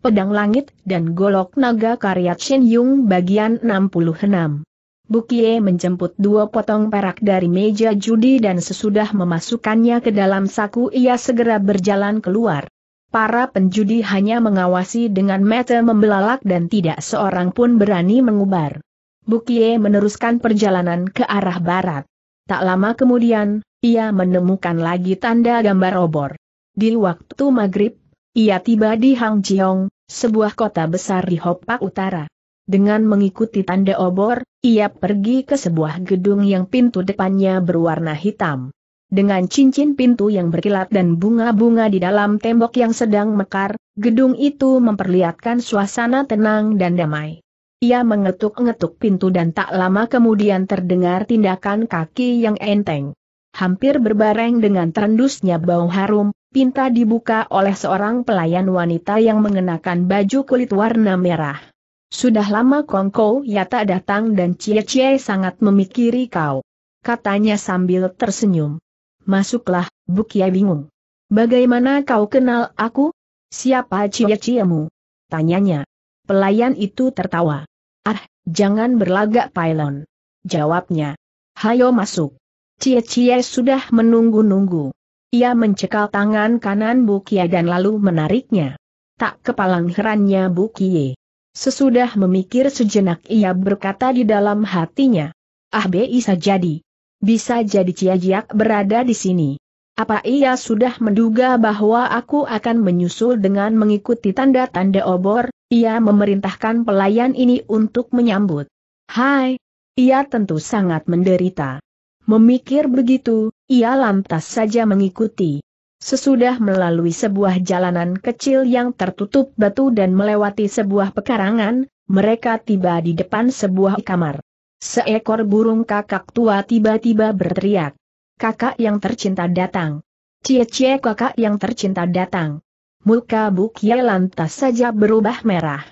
Pedang Langit, dan Golok Naga karya Chin Yung bagian 66. Bukie menjemput dua potong perak dari meja judi dan sesudah memasukkannya ke dalam saku ia segera berjalan keluar. Para penjudi hanya mengawasi dengan mata membelalak dan tidak seorang pun berani mengubar. Bukie meneruskan perjalanan ke arah barat. Tak lama kemudian, ia menemukan lagi tanda gambar obor. Di waktu maghrib, ia tiba di Hangjiong, sebuah kota besar di Hopak Utara. Dengan mengikuti tanda obor, ia pergi ke sebuah gedung yang pintu depannya berwarna hitam. Dengan cincin pintu yang berkilat dan bunga-bunga di dalam tembok yang sedang mekar, gedung itu memperlihatkan suasana tenang dan damai. Ia mengetuk-ngetuk pintu dan tak lama kemudian terdengar tindakan kaki yang enteng. Hampir berbareng dengan terendusnya bau harum, pinta dibuka oleh seorang pelayan wanita yang mengenakan baju kulit warna merah. Sudah lama Kongko ya tak datang dan Cie Cie sangat memikiri kau. Katanya sambil tersenyum. Masuklah, Bukia bingung. Bagaimana kau kenal aku? Siapa Cie Ciemu? Tanyanya. Pelayan itu tertawa. Ah, jangan berlagak pylon, Jawabnya. Hayo masuk. Cie Cie sudah menunggu-nunggu. Ia mencekal tangan kanan Bukie dan lalu menariknya. Tak kepalang herannya Bukie. Sesudah memikir sejenak ia berkata di dalam hatinya. Ah bisa jadi. Bisa jadi Ciajiak berada di sini. Apa ia sudah menduga bahwa aku akan menyusul dengan mengikuti tanda-tanda obor, ia memerintahkan pelayan ini untuk menyambut. Hai! Ia tentu sangat menderita. Memikir begitu, ia lantas saja mengikuti. Sesudah melalui sebuah jalanan kecil yang tertutup batu dan melewati sebuah pekarangan, mereka tiba di depan sebuah kamar. Seekor burung kakak tua tiba-tiba berteriak. Kakak yang tercinta datang. Cie-cie kakak yang tercinta datang. Muka Bukia lantas saja berubah merah.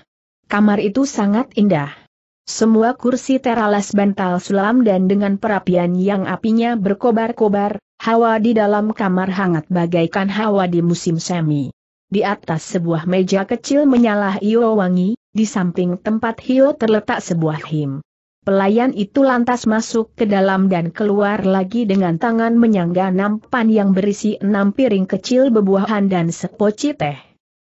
Kamar itu sangat indah. Semua kursi teralas bantal sulam dan dengan perapian yang apinya berkobar-kobar, hawa di dalam kamar hangat bagaikan hawa di musim semi. Di atas sebuah meja kecil menyala io wangi, di samping tempat Hio terletak sebuah him. Pelayan itu lantas masuk ke dalam dan keluar lagi dengan tangan menyangga nampan yang berisi enam piring kecil bebuahan dan sepoci teh.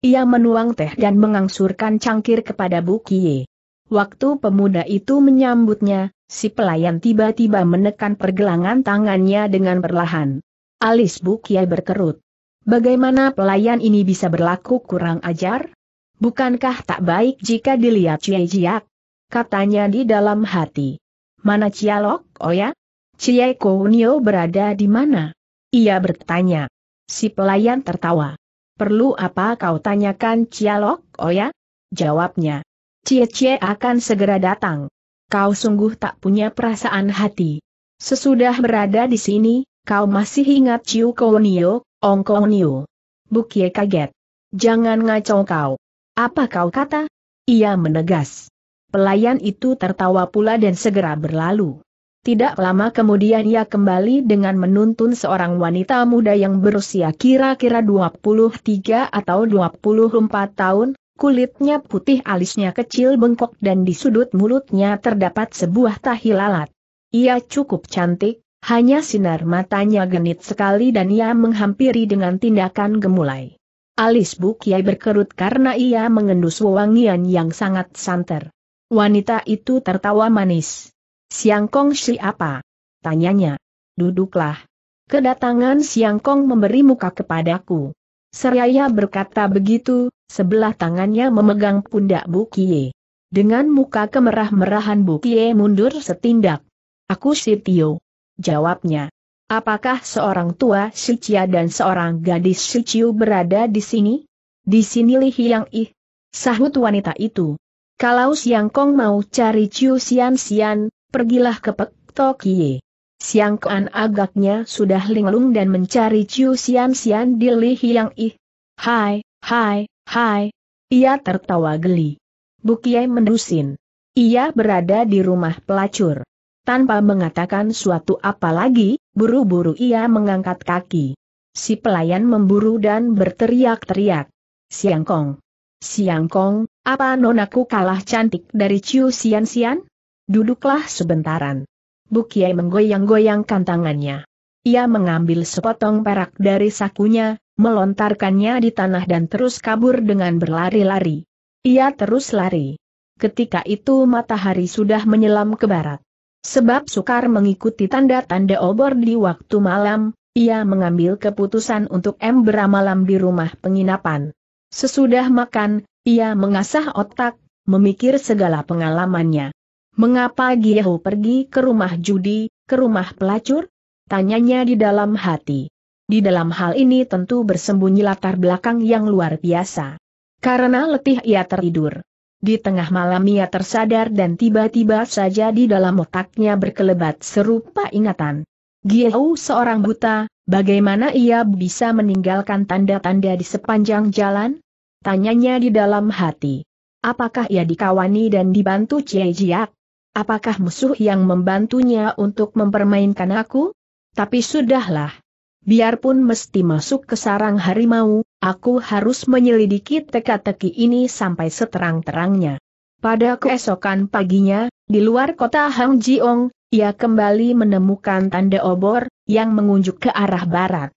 Ia menuang teh dan mengangsurkan cangkir kepada Bukie. Waktu pemuda itu menyambutnya, si pelayan tiba-tiba menekan pergelangan tangannya dengan perlahan. Alis Bukia berkerut. Bagaimana pelayan ini bisa berlaku kurang ajar? Bukankah tak baik jika dilihat Cie Jiak? Katanya di dalam hati. Mana Cialok, oh ya? Cie Kounio berada di mana? Ia bertanya. Si pelayan tertawa. Perlu apa kau tanyakan Cialok, oh ya? Jawabnya. Cie Cie akan segera datang. Kau sungguh tak punya perasaan hati. Sesudah berada di sini, kau masih ingat Ciu Kounio, Ong Kounio. Bukie kaget. Jangan ngaco kau. Apa kau kata? Ia menegas. Pelayan itu tertawa pula dan segera berlalu. Tidak lama kemudian ia kembali dengan menuntun seorang wanita muda yang berusia kira-kira 23 atau 24 tahun, Kulitnya putih alisnya kecil bengkok dan di sudut mulutnya terdapat sebuah tahi lalat. Ia cukup cantik, hanya sinar matanya genit sekali dan ia menghampiri dengan tindakan gemulai. Alis Bukyai berkerut karena ia mengendus wewangian yang sangat santer. Wanita itu tertawa manis. Siangkong siapa? Tanyanya. Duduklah. Kedatangan Siangkong memberi muka kepadaku. Seraya berkata begitu, sebelah tangannya memegang pundak Bukie. Dengan muka kemerah-merahan Bukie mundur setindak. Aku si Tio, Jawabnya. Apakah seorang tua si Cia dan seorang gadis si Siciu berada di sini? Di sini Li Hiang Ih. Sahut wanita itu. Kalau Siang Kong mau cari Ciu Sian Sian, pergilah ke Pek Tokie. Siang Kuan agaknya sudah linglung dan mencari Ciu Sian Sian di Li Hiang Ih. Hai, hai, Hai! Ia tertawa geli. Bukiai mendusin. Ia berada di rumah pelacur. Tanpa mengatakan suatu apa lagi, buru-buru ia mengangkat kaki. Si pelayan memburu dan berteriak-teriak. Siangkong! Siangkong, apa nonaku kalah cantik dari Ciu Sian Sian? Duduklah sebentaran. Bukiai menggoyang-goyangkan tangannya. Ia mengambil sepotong perak dari sakunya, melontarkannya di tanah dan terus kabur dengan berlari-lari. Ia terus lari. Ketika itu matahari sudah menyelam ke barat. Sebab sukar mengikuti tanda-tanda obor di waktu malam, ia mengambil keputusan untuk embera malam di rumah penginapan. Sesudah makan, ia mengasah otak, memikir segala pengalamannya. Mengapa Gieho pergi ke rumah judi, ke rumah pelacur? Tanyanya di dalam hati. Di dalam hal ini tentu bersembunyi latar belakang yang luar biasa. Karena letih ia tertidur. Di tengah malam ia tersadar dan tiba-tiba saja di dalam otaknya berkelebat serupa ingatan. Giau seorang buta, bagaimana ia bisa meninggalkan tanda-tanda di sepanjang jalan? Tanyanya di dalam hati. Apakah ia dikawani dan dibantu Cie Jiak? Apakah musuh yang membantunya untuk mempermainkan aku? Tapi sudahlah, biarpun mesti masuk ke sarang harimau, aku harus menyelidiki teka-teki ini sampai seterang-terangnya. Pada keesokan paginya, di luar kota Hang Jiong, ia kembali menemukan tanda obor, yang mengunjuk ke arah barat.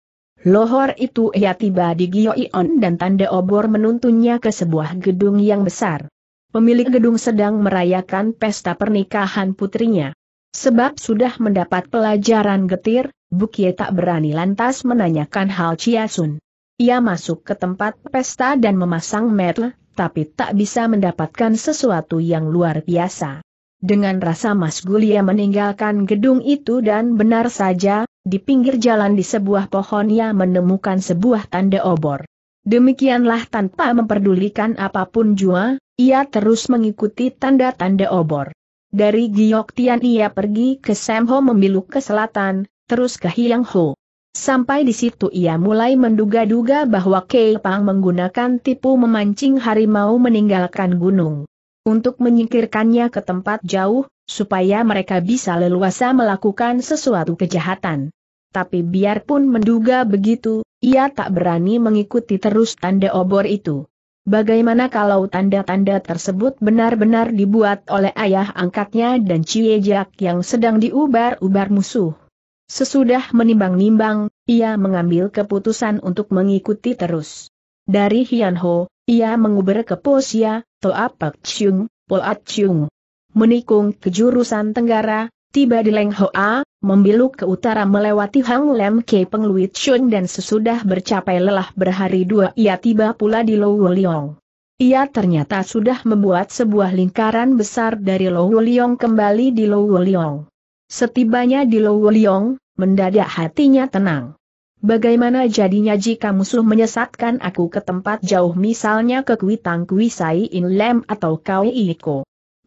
Lohor itu ia tiba di Gioion dan tanda obor menuntunnya ke sebuah gedung yang besar. Pemilik gedung sedang merayakan pesta pernikahan putrinya. Sebab sudah mendapat pelajaran getir, Bukie tak berani lantas menanyakan hal Chia Sun. Ia masuk ke tempat pesta dan memasang metel, tapi tak bisa mendapatkan sesuatu yang luar biasa. Dengan rasa masgul ia meninggalkan gedung itu dan benar saja, di pinggir jalan di sebuah pohon ia menemukan sebuah tanda obor. Demikianlah tanpa memperdulikan apapun jua, ia terus mengikuti tanda-tanda obor. Dari Giok Tian ia pergi ke Semho memiluk ke selatan, terus ke Hiang Ho. Sampai di situ ia mulai menduga-duga bahwa Kei menggunakan tipu memancing harimau meninggalkan gunung. Untuk menyingkirkannya ke tempat jauh, supaya mereka bisa leluasa melakukan sesuatu kejahatan. Tapi biarpun menduga begitu, ia tak berani mengikuti terus tanda obor itu. Bagaimana kalau tanda-tanda tersebut benar-benar dibuat oleh ayah angkatnya dan Ciejak yang sedang diubar-ubar musuh? Sesudah menimbang-nimbang, ia mengambil keputusan untuk mengikuti terus. Dari Hian Ho, ia menguber ke Posia, Toa Pak Chung, Poat Chung. Menikung ke jurusan Tenggara, tiba di Leng Hoa, membiluk ke utara melewati Hang Lem Ke Pengluit Chung dan sesudah bercapai lelah berhari dua ia tiba pula di Lou Liong. Ia ternyata sudah membuat sebuah lingkaran besar dari Lou Liong kembali di Lou Liong. Setibanya di Lowoliong, mendadak hatinya tenang. Bagaimana jadinya jika musuh menyesatkan aku ke tempat jauh misalnya ke Kuitang Kuisai In Lem atau Kaui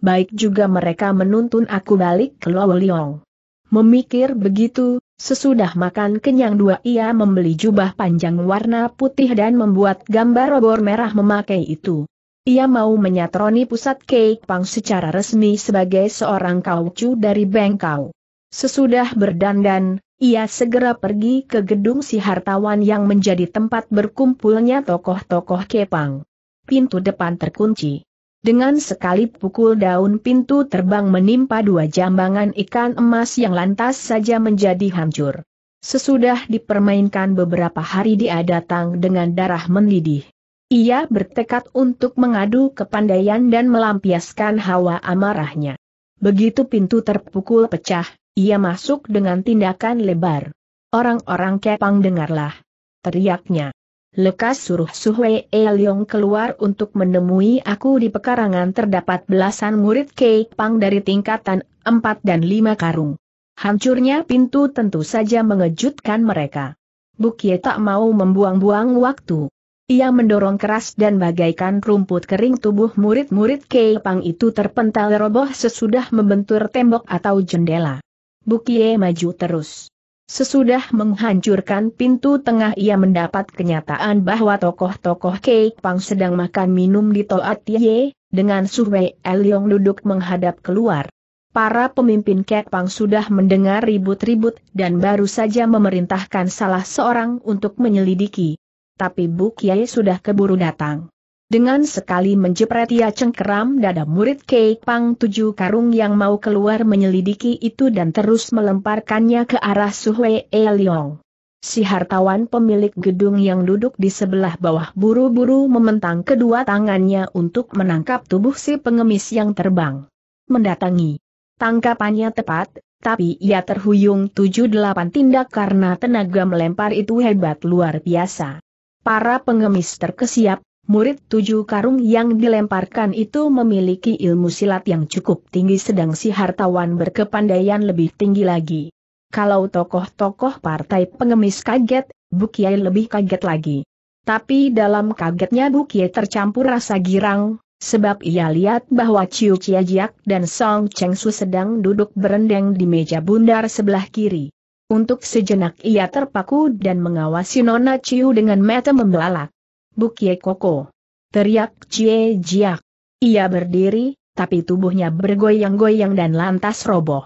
Baik juga mereka menuntun aku balik ke Lowoliong. Memikir begitu, sesudah makan kenyang dua ia membeli jubah panjang warna putih dan membuat gambar obor merah memakai itu. Ia mau menyatroni pusat Pang secara resmi sebagai seorang kaucu dari Bengkau. Sesudah berdandan, ia segera pergi ke gedung si hartawan yang menjadi tempat berkumpulnya tokoh-tokoh Kepang. Pintu depan terkunci. Dengan sekali pukul daun pintu terbang menimpa dua jambangan ikan emas yang lantas saja menjadi hancur. Sesudah dipermainkan beberapa hari dia datang dengan darah mendidih. Ia bertekad untuk mengadu kepandaian dan melampiaskan hawa amarahnya. Begitu pintu terpukul pecah, ia masuk dengan tindakan lebar. Orang-orang kepang dengarlah. Teriaknya. Lekas suruh Suhwe Eliong keluar untuk menemui aku di pekarangan terdapat belasan murid kepang dari tingkatan 4 dan 5 karung. Hancurnya pintu tentu saja mengejutkan mereka. Bukie tak mau membuang-buang waktu. Ia mendorong keras dan bagaikan rumput kering tubuh murid-murid Keipang itu terpental roboh sesudah membentur tembok atau jendela. Bukie maju terus. Sesudah menghancurkan pintu tengah ia mendapat kenyataan bahwa tokoh-tokoh Keipang sedang makan minum di Toat Ye, dengan Suwei Yong duduk menghadap keluar. Para pemimpin Kepang sudah mendengar ribut-ribut dan baru saja memerintahkan salah seorang untuk menyelidiki tapi Bu Kiai sudah keburu datang. Dengan sekali menjepret ia cengkeram dada murid Kei Pang tujuh karung yang mau keluar menyelidiki itu dan terus melemparkannya ke arah Suhwe E Leong. Si hartawan pemilik gedung yang duduk di sebelah bawah buru-buru mementang kedua tangannya untuk menangkap tubuh si pengemis yang terbang. Mendatangi. Tangkapannya tepat, tapi ia terhuyung tujuh delapan tindak karena tenaga melempar itu hebat luar biasa. Para pengemis terkesiap, murid tujuh karung yang dilemparkan itu memiliki ilmu silat yang cukup tinggi sedang si hartawan berkepandaian lebih tinggi lagi. Kalau tokoh-tokoh partai pengemis kaget, Bukiai lebih kaget lagi. Tapi dalam kagetnya Bukiai tercampur rasa girang, sebab ia lihat bahwa Ciu Jiak dan Song Cheng Su sedang duduk berendeng di meja bundar sebelah kiri. Untuk sejenak ia terpaku dan mengawasi Nona Ciu dengan mata membelalak. Bukie Koko. Teriak Cie Jiak. Ia berdiri, tapi tubuhnya bergoyang-goyang dan lantas roboh.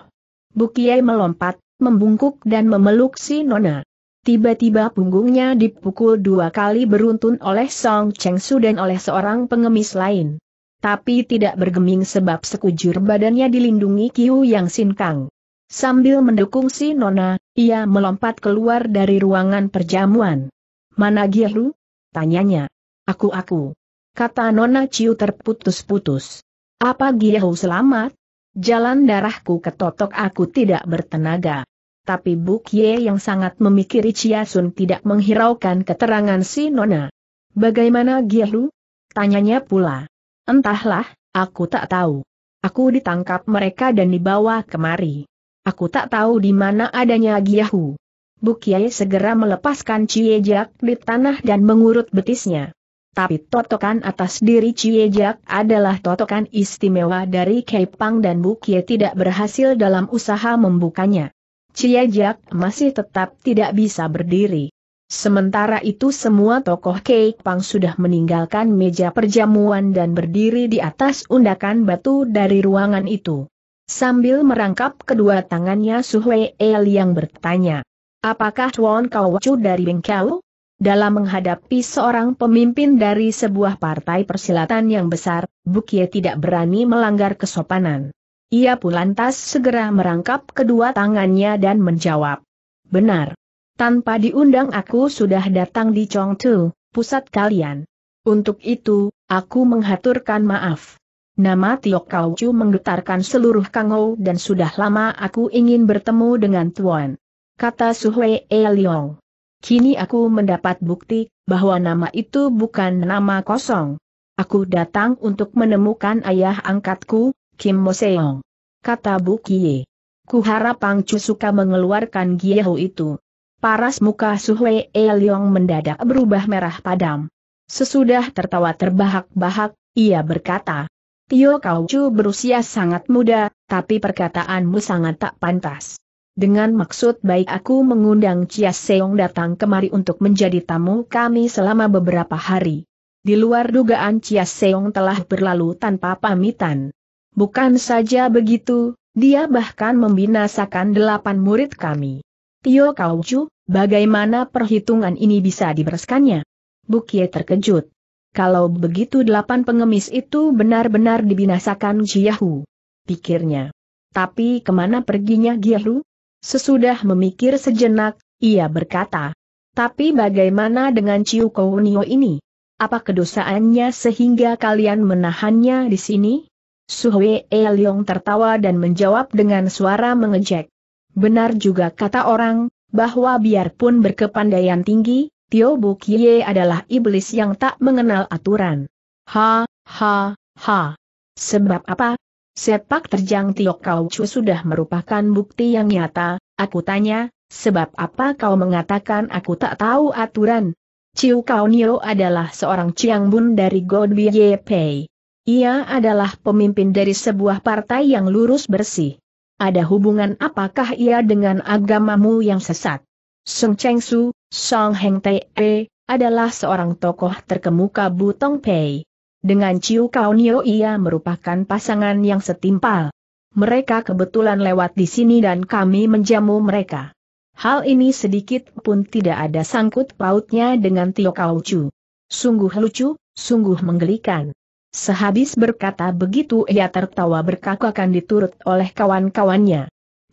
Bukie melompat, membungkuk dan memeluk si Nona. Tiba-tiba punggungnya dipukul dua kali beruntun oleh Song Cheng Su dan oleh seorang pengemis lain. Tapi tidak bergeming sebab sekujur badannya dilindungi Kiu Yang Sin Kang. Sambil mendukung si Nona, ia melompat keluar dari ruangan perjamuan. Mana Gihru? Tanyanya. Aku-aku. Kata Nona Ciu terputus-putus. Apa Gihru selamat? Jalan darahku ketotok aku tidak bertenaga. Tapi Buk Ye yang sangat memikiri Chia Sun tidak menghiraukan keterangan si Nona. Bagaimana Gihru? Tanyanya pula. Entahlah, aku tak tahu. Aku ditangkap mereka dan dibawa kemari. Aku tak tahu di mana adanya Giyahu. Bukiai segera melepaskan Ciejak di tanah dan mengurut betisnya. Tapi totokan atas diri Ciejak adalah totokan istimewa dari Keipang dan Bukiai tidak berhasil dalam usaha membukanya. Ciejak masih tetap tidak bisa berdiri. Sementara itu semua tokoh Keipang sudah meninggalkan meja perjamuan dan berdiri di atas undakan batu dari ruangan itu. Sambil merangkap kedua tangannya Su El yang bertanya, Apakah Tuan Kau Chu dari Bengkau? Dalam menghadapi seorang pemimpin dari sebuah partai persilatan yang besar, Bukie tidak berani melanggar kesopanan. Ia pun lantas segera merangkap kedua tangannya dan menjawab. Benar. Tanpa diundang aku sudah datang di Chongtu, pusat kalian. Untuk itu, aku menghaturkan maaf. Nama Tio Kau Chu menggetarkan seluruh Kangou dan sudah lama aku ingin bertemu dengan Tuan. Kata Suhwe E. Leong. Kini aku mendapat bukti bahwa nama itu bukan nama kosong. Aku datang untuk menemukan ayah angkatku, Kim Mo Seong. Kata Bu Kie. Kuharap Pang Chu suka mengeluarkan giyahu itu. Paras muka Suhwe E. Leong mendadak berubah merah padam. Sesudah tertawa terbahak-bahak, ia berkata, Tio Kau Chu berusia sangat muda, tapi perkataanmu sangat tak pantas. Dengan maksud baik aku mengundang Chia Seong datang kemari untuk menjadi tamu kami selama beberapa hari. Di luar dugaan Chia Seong telah berlalu tanpa pamitan. Bukan saja begitu, dia bahkan membinasakan delapan murid kami. Tio Chu, bagaimana perhitungan ini bisa dibereskannya? Bukie terkejut. Kalau begitu delapan pengemis itu benar-benar dibinasakan Jiahu. Pikirnya. Tapi kemana perginya Jiahu? Sesudah memikir sejenak, ia berkata. Tapi bagaimana dengan Ciu Kounio ini? Apa kedosaannya sehingga kalian menahannya di sini? Suhwe Elyong tertawa dan menjawab dengan suara mengejek. Benar juga kata orang, bahwa biarpun berkepandaian tinggi, Tio Bukie adalah iblis yang tak mengenal aturan. Ha, ha, ha. Sebab apa? Sepak terjang Tio Kau Chu sudah merupakan bukti yang nyata, aku tanya, sebab apa kau mengatakan aku tak tahu aturan? Ciu Kau Nio adalah seorang Chiang Bun dari God Ye Pei. Ia adalah pemimpin dari sebuah partai yang lurus bersih. Ada hubungan apakah ia dengan agamamu yang sesat? Song Cheng Su, Song Heng E, adalah seorang tokoh terkemuka Butong Pei. Dengan Ciu Kao Nio ia merupakan pasangan yang setimpal. Mereka kebetulan lewat di sini dan kami menjamu mereka. Hal ini sedikit pun tidak ada sangkut pautnya dengan Tio Kao Chu. Sungguh lucu, sungguh menggelikan. Sehabis berkata begitu ia tertawa berkakakan diturut oleh kawan-kawannya.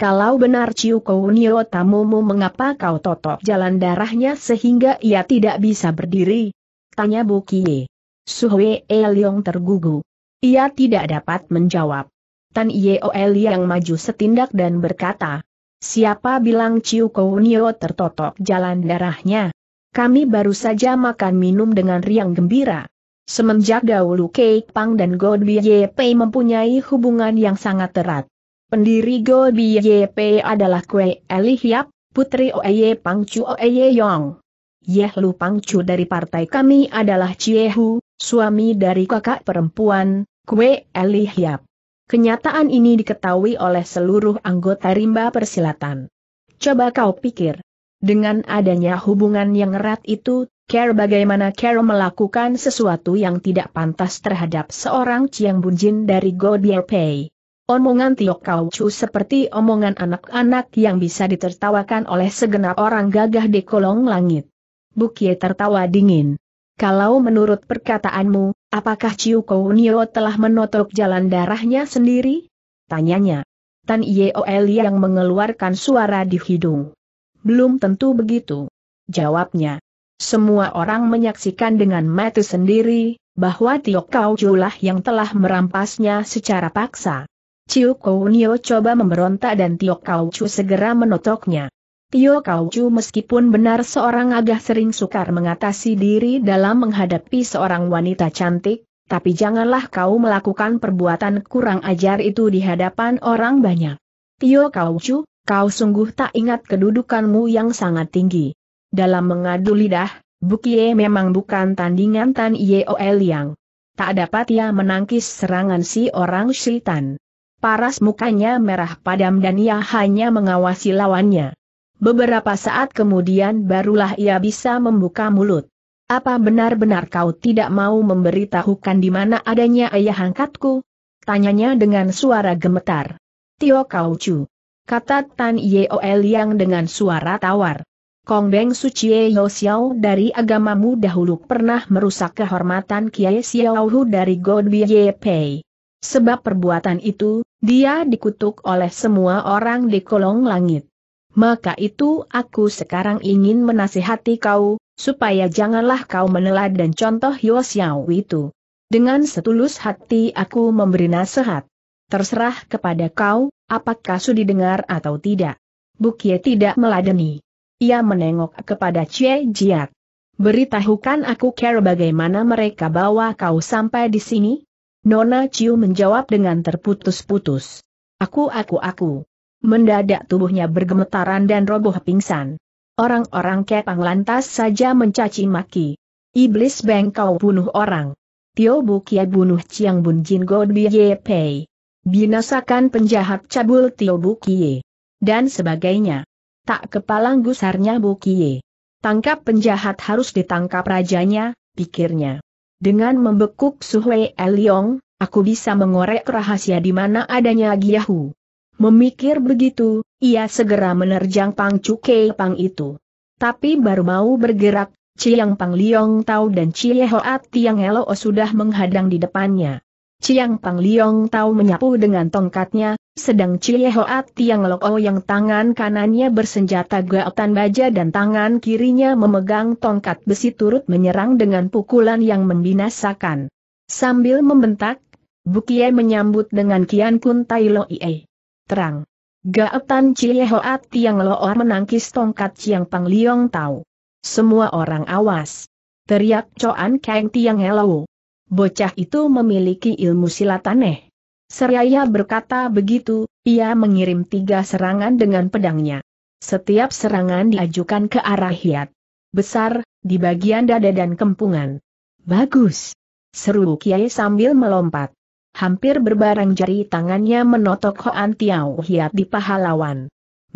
Kalau benar Ciu Kounio tamumu mengapa kau totok jalan darahnya sehingga ia tidak bisa berdiri? Tanya Bu Kie. Suhwe Eliong tergugu. Ia tidak dapat menjawab. Tan Yeo yang maju setindak dan berkata, Siapa bilang Ciu Kounio tertotok jalan darahnya? Kami baru saja makan minum dengan riang gembira. Semenjak dahulu Kei Pang dan God Ye Pei mempunyai hubungan yang sangat erat. Pendiri Go BYP adalah Kue Eli Hiap, putri Oeye Pangcu Oeye Yong. Yeh Lu Pangcu dari partai kami adalah Ciehu, suami dari kakak perempuan, Kue Eli Hiap. Kenyataan ini diketahui oleh seluruh anggota rimba persilatan. Coba kau pikir. Dengan adanya hubungan yang erat itu, Care bagaimana Care melakukan sesuatu yang tidak pantas terhadap seorang Chiang Bunjin dari Go Pei. Omongan Tio Kau Chu seperti omongan anak-anak yang bisa ditertawakan oleh segenap orang gagah di kolong langit. Bukie tertawa dingin. Kalau menurut perkataanmu, apakah Kou Nio telah menotok jalan darahnya sendiri? Tanyanya. Tan Yeol yang mengeluarkan suara di hidung. Belum tentu begitu. Jawabnya. Semua orang menyaksikan dengan mata sendiri, bahwa Tio Kau Chu lah yang telah merampasnya secara paksa. Ciu Kounio coba memberontak dan Tio Kau Chu segera menotoknya. Tio Kau Chu meskipun benar seorang agak sering sukar mengatasi diri dalam menghadapi seorang wanita cantik, tapi janganlah kau melakukan perbuatan kurang ajar itu di hadapan orang banyak. Tio Kau Chu, kau sungguh tak ingat kedudukanmu yang sangat tinggi. Dalam mengadu lidah, Bukie memang bukan tandingan Tan Yeo Liang. Tak dapat ia menangkis serangan si orang syaitan. Paras mukanya merah padam dan ia hanya mengawasi lawannya. Beberapa saat kemudian barulah ia bisa membuka mulut. Apa benar-benar kau tidak mau memberitahukan di mana adanya ayah angkatku? Tanyanya dengan suara gemetar. Tio Kau Chu. Kata Tan Yeol yang dengan suara tawar. Kong Beng Chie Yo Xiao dari agamamu dahulu pernah merusak kehormatan Kiai Xiao Hu dari God Ye Pei. Sebab perbuatan itu, dia dikutuk oleh semua orang di kolong langit. Maka itu aku sekarang ingin menasihati kau, supaya janganlah kau dan contoh Yosiao itu. Dengan setulus hati aku memberi nasihat. Terserah kepada kau, apakah sudi dengar atau tidak. Bukie tidak meladeni. Ia menengok kepada Cie Jiat. Beritahukan aku care bagaimana mereka bawa kau sampai di sini? Nona Ciu menjawab dengan terputus-putus. Aku aku aku. Mendadak tubuhnya bergemetaran dan roboh pingsan. Orang-orang kepang lantas saja mencaci maki. Iblis bengkau bunuh orang. Tio kia bunuh Chiang Bun Jin God Biye Pei. Binasakan penjahat cabul Tio Kie. Dan sebagainya. Tak kepalang gusarnya Kie. Tangkap penjahat harus ditangkap rajanya, pikirnya. Dengan membekuk Suhwe Eliong, aku bisa mengorek rahasia di mana adanya Giyahu. Memikir begitu, ia segera menerjang Pang Cuke Pang itu. Tapi baru mau bergerak, Ciang Pang Liong Tau dan Cie Hoat Tiang Helo sudah menghadang di depannya. Ciang Pang Liong Tau menyapu dengan tongkatnya, sedang Cie Hoat Tiang Oh yang tangan kanannya bersenjata gaotan baja dan tangan kirinya memegang tongkat besi turut menyerang dengan pukulan yang membinasakan. Sambil membentak, Bukie menyambut dengan kian kun tai lo ie. Terang. Gaotan Cie Hoat Tiang Oh menangkis tongkat Ciang Pang Liong Tau. Semua orang awas. Teriak Coan Kang Tiang Helo. Bocah itu memiliki ilmu silat aneh. Seraya berkata begitu, ia mengirim tiga serangan dengan pedangnya. Setiap serangan diajukan ke arah hiat. Besar, di bagian dada dan kempungan. Bagus! Seru Kiai sambil melompat. Hampir berbarang jari tangannya menotok Hoan Tiao Hiat di paha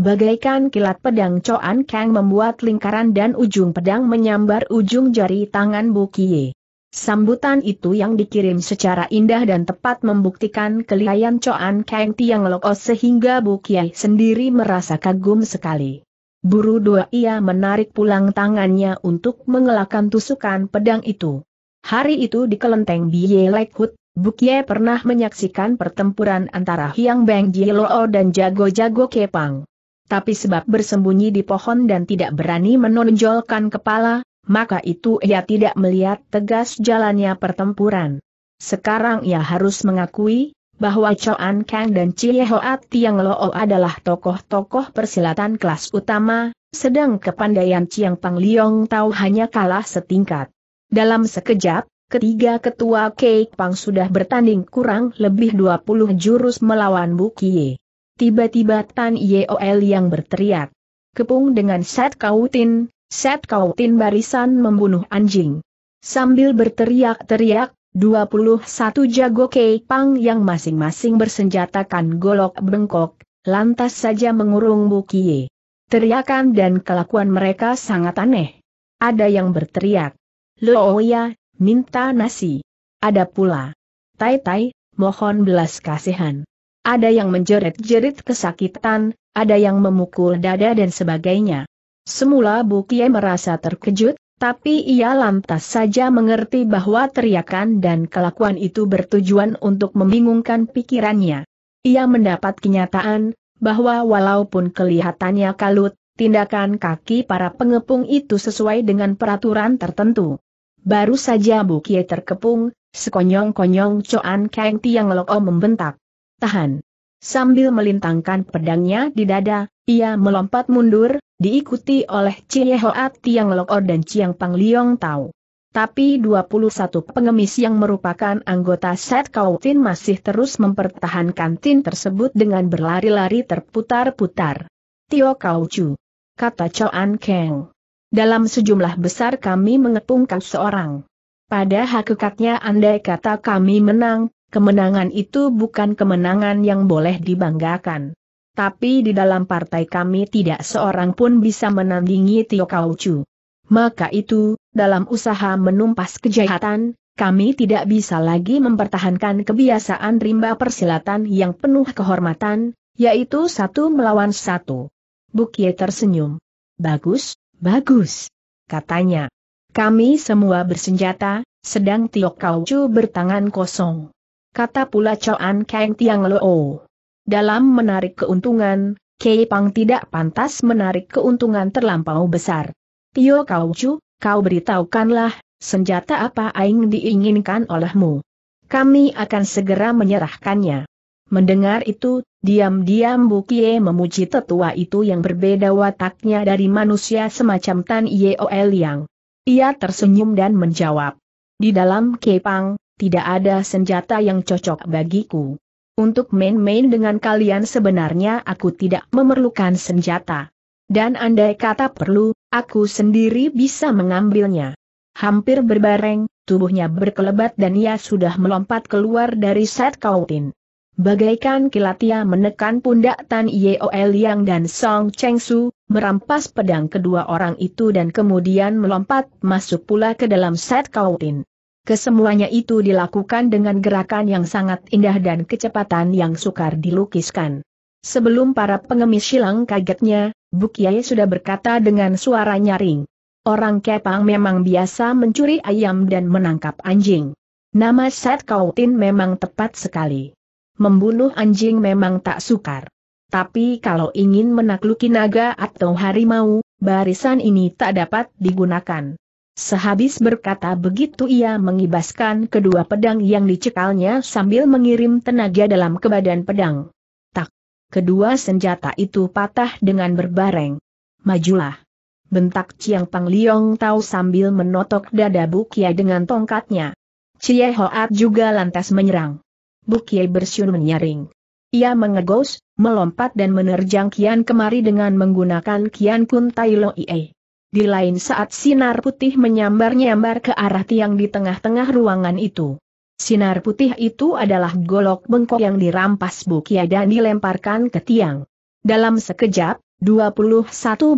Bagaikan kilat pedang Coan Kang membuat lingkaran dan ujung pedang menyambar ujung jari tangan Bu Kiai. Sambutan itu yang dikirim secara indah dan tepat membuktikan kelihayan Coan Kang Tiang Loko sehingga Bu Kiai sendiri merasa kagum sekali. Buru dua ia menarik pulang tangannya untuk mengelakkan tusukan pedang itu. Hari itu di kelenteng Biye Lekhut, Bu Kiai pernah menyaksikan pertempuran antara Hiang Beng Jiloo dan jago-jago Kepang. Tapi sebab bersembunyi di pohon dan tidak berani menonjolkan kepala, maka itu ia tidak melihat tegas jalannya pertempuran. Sekarang ia harus mengakui, bahwa Choan Kang dan Chie Hoat Tiang Loo adalah tokoh-tokoh persilatan kelas utama, sedang kepandaian Chiang Pang Liong tahu hanya kalah setingkat. Dalam sekejap, ketiga ketua Keik Pang sudah bertanding kurang lebih 20 jurus melawan Bu Kie. Tiba-tiba Tan Yeol yang berteriak. Kepung dengan Sat Kautin, Set kau tin barisan membunuh anjing. Sambil berteriak-teriak, 21 jago Keipang yang masing-masing bersenjatakan golok bengkok, lantas saja mengurung Bukie. Teriakan dan kelakuan mereka sangat aneh. Ada yang berteriak, Looya, minta nasi. Ada pula, Tai Tai, mohon belas kasihan. Ada yang menjerit-jerit kesakitan, ada yang memukul dada dan sebagainya. Semula Bukie merasa terkejut, tapi ia lantas saja mengerti bahwa teriakan dan kelakuan itu bertujuan untuk membingungkan pikirannya. Ia mendapat kenyataan, bahwa walaupun kelihatannya kalut, tindakan kaki para pengepung itu sesuai dengan peraturan tertentu. Baru saja Bukie terkepung, sekonyong-konyong Coan Kang Tiang O membentak. Tahan. Sambil melintangkan pedangnya di dada, ia melompat mundur, diikuti oleh Cie Hoat Tiang Loko dan Ciang Pang Liong Tau. Tapi 21 pengemis yang merupakan anggota Set Kautin masih terus mempertahankan tin tersebut dengan berlari-lari terputar-putar. Tio Kaucu. Kata Choan Keng. Dalam sejumlah besar kami mengepungkan seorang. Pada hakikatnya andai kata kami menang, kemenangan itu bukan kemenangan yang boleh dibanggakan tapi di dalam partai kami tidak seorang pun bisa menandingi Tio Chu. Maka itu, dalam usaha menumpas kejahatan, kami tidak bisa lagi mempertahankan kebiasaan rimba persilatan yang penuh kehormatan, yaitu satu melawan satu. Bukie tersenyum. Bagus, bagus, katanya. Kami semua bersenjata, sedang Tio Chu bertangan kosong. Kata pula Choan Kang Tiang Loo. Dalam menarik keuntungan, Kei Pang tidak pantas menarik keuntungan terlampau besar. Tio Kau Chu, kau beritahukanlah, senjata apa yang diinginkan olehmu. Kami akan segera menyerahkannya. Mendengar itu, diam-diam Bu Kie memuji tetua itu yang berbeda wataknya dari manusia semacam Tan Yeol Yang. Ia tersenyum dan menjawab. Di dalam Kepang, tidak ada senjata yang cocok bagiku. Untuk main-main dengan kalian sebenarnya aku tidak memerlukan senjata. Dan andai kata perlu, aku sendiri bisa mengambilnya. Hampir berbareng, tubuhnya berkelebat dan ia sudah melompat keluar dari set kautin. Bagaikan kilat ia menekan pundak Tan Yeol Yang dan Song Cheng Su, merampas pedang kedua orang itu dan kemudian melompat masuk pula ke dalam set kautin. Kesemuanya itu dilakukan dengan gerakan yang sangat indah dan kecepatan yang sukar dilukiskan. Sebelum para pengemis silang kagetnya, Bukiai sudah berkata dengan suara nyaring. Orang Kepang memang biasa mencuri ayam dan menangkap anjing. Nama Sat Kautin memang tepat sekali. Membunuh anjing memang tak sukar. Tapi kalau ingin menakluki naga atau harimau, barisan ini tak dapat digunakan. Sehabis berkata begitu ia mengibaskan kedua pedang yang dicekalnya sambil mengirim tenaga dalam ke badan pedang. Tak. Kedua senjata itu patah dengan berbareng. Majulah. Bentak Chiang Pang Liong Tau sambil menotok dada Bukia dengan tongkatnya. Cie Hoat juga lantas menyerang. Bukia bersyun menyaring. Ia mengegos, melompat dan menerjang Kian kemari dengan menggunakan Kian Kun Tai Lo Iei di lain saat sinar putih menyambar-nyambar ke arah tiang di tengah-tengah ruangan itu. Sinar putih itu adalah golok bengkok yang dirampas Bukia dan dilemparkan ke tiang. Dalam sekejap, 21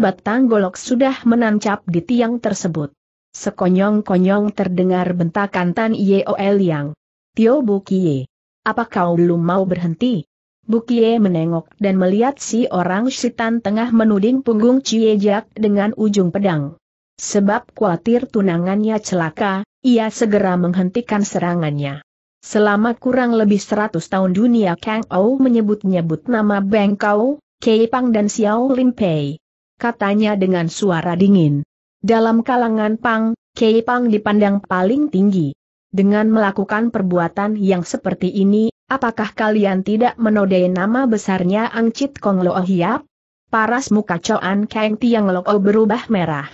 batang golok sudah menancap di tiang tersebut. Sekonyong-konyong terdengar bentakan Tan Yeo Liang. Tio Bukie. Apa kau belum mau berhenti? Bukie menengok dan melihat si orang setan tengah menuding punggung Cie Ciejak dengan ujung pedang. Sebab khawatir tunangannya celaka, ia segera menghentikan serangannya. Selama kurang lebih seratus tahun dunia Kang Ou menyebut-nyebut nama Beng Kau, Kei Pang dan Xiao Lim Pei. Katanya dengan suara dingin. Dalam kalangan Pang, Kei Pang dipandang paling tinggi. Dengan melakukan perbuatan yang seperti ini, Apakah kalian tidak menodai nama besarnya Angcit Kong Lo Hiap? Paras muka Coan Kang Tiang Lo berubah merah.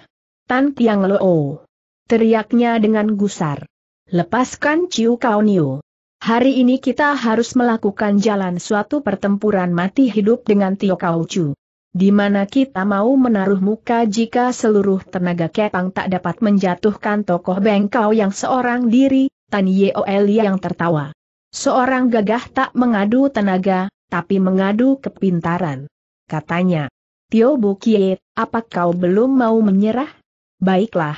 Tan Tiang Lo. Teriaknya dengan gusar. Lepaskan Ciu Kau Niu. Hari ini kita harus melakukan jalan suatu pertempuran mati hidup dengan Tio Kau Chu. Di mana kita mau menaruh muka jika seluruh tenaga Kepang tak dapat menjatuhkan tokoh Bengkau yang seorang diri, Tan Yeo oh Elia yang tertawa. Seorang gagah tak mengadu tenaga, tapi mengadu kepintaran. Katanya, Tio Bukie, apa kau belum mau menyerah? Baiklah.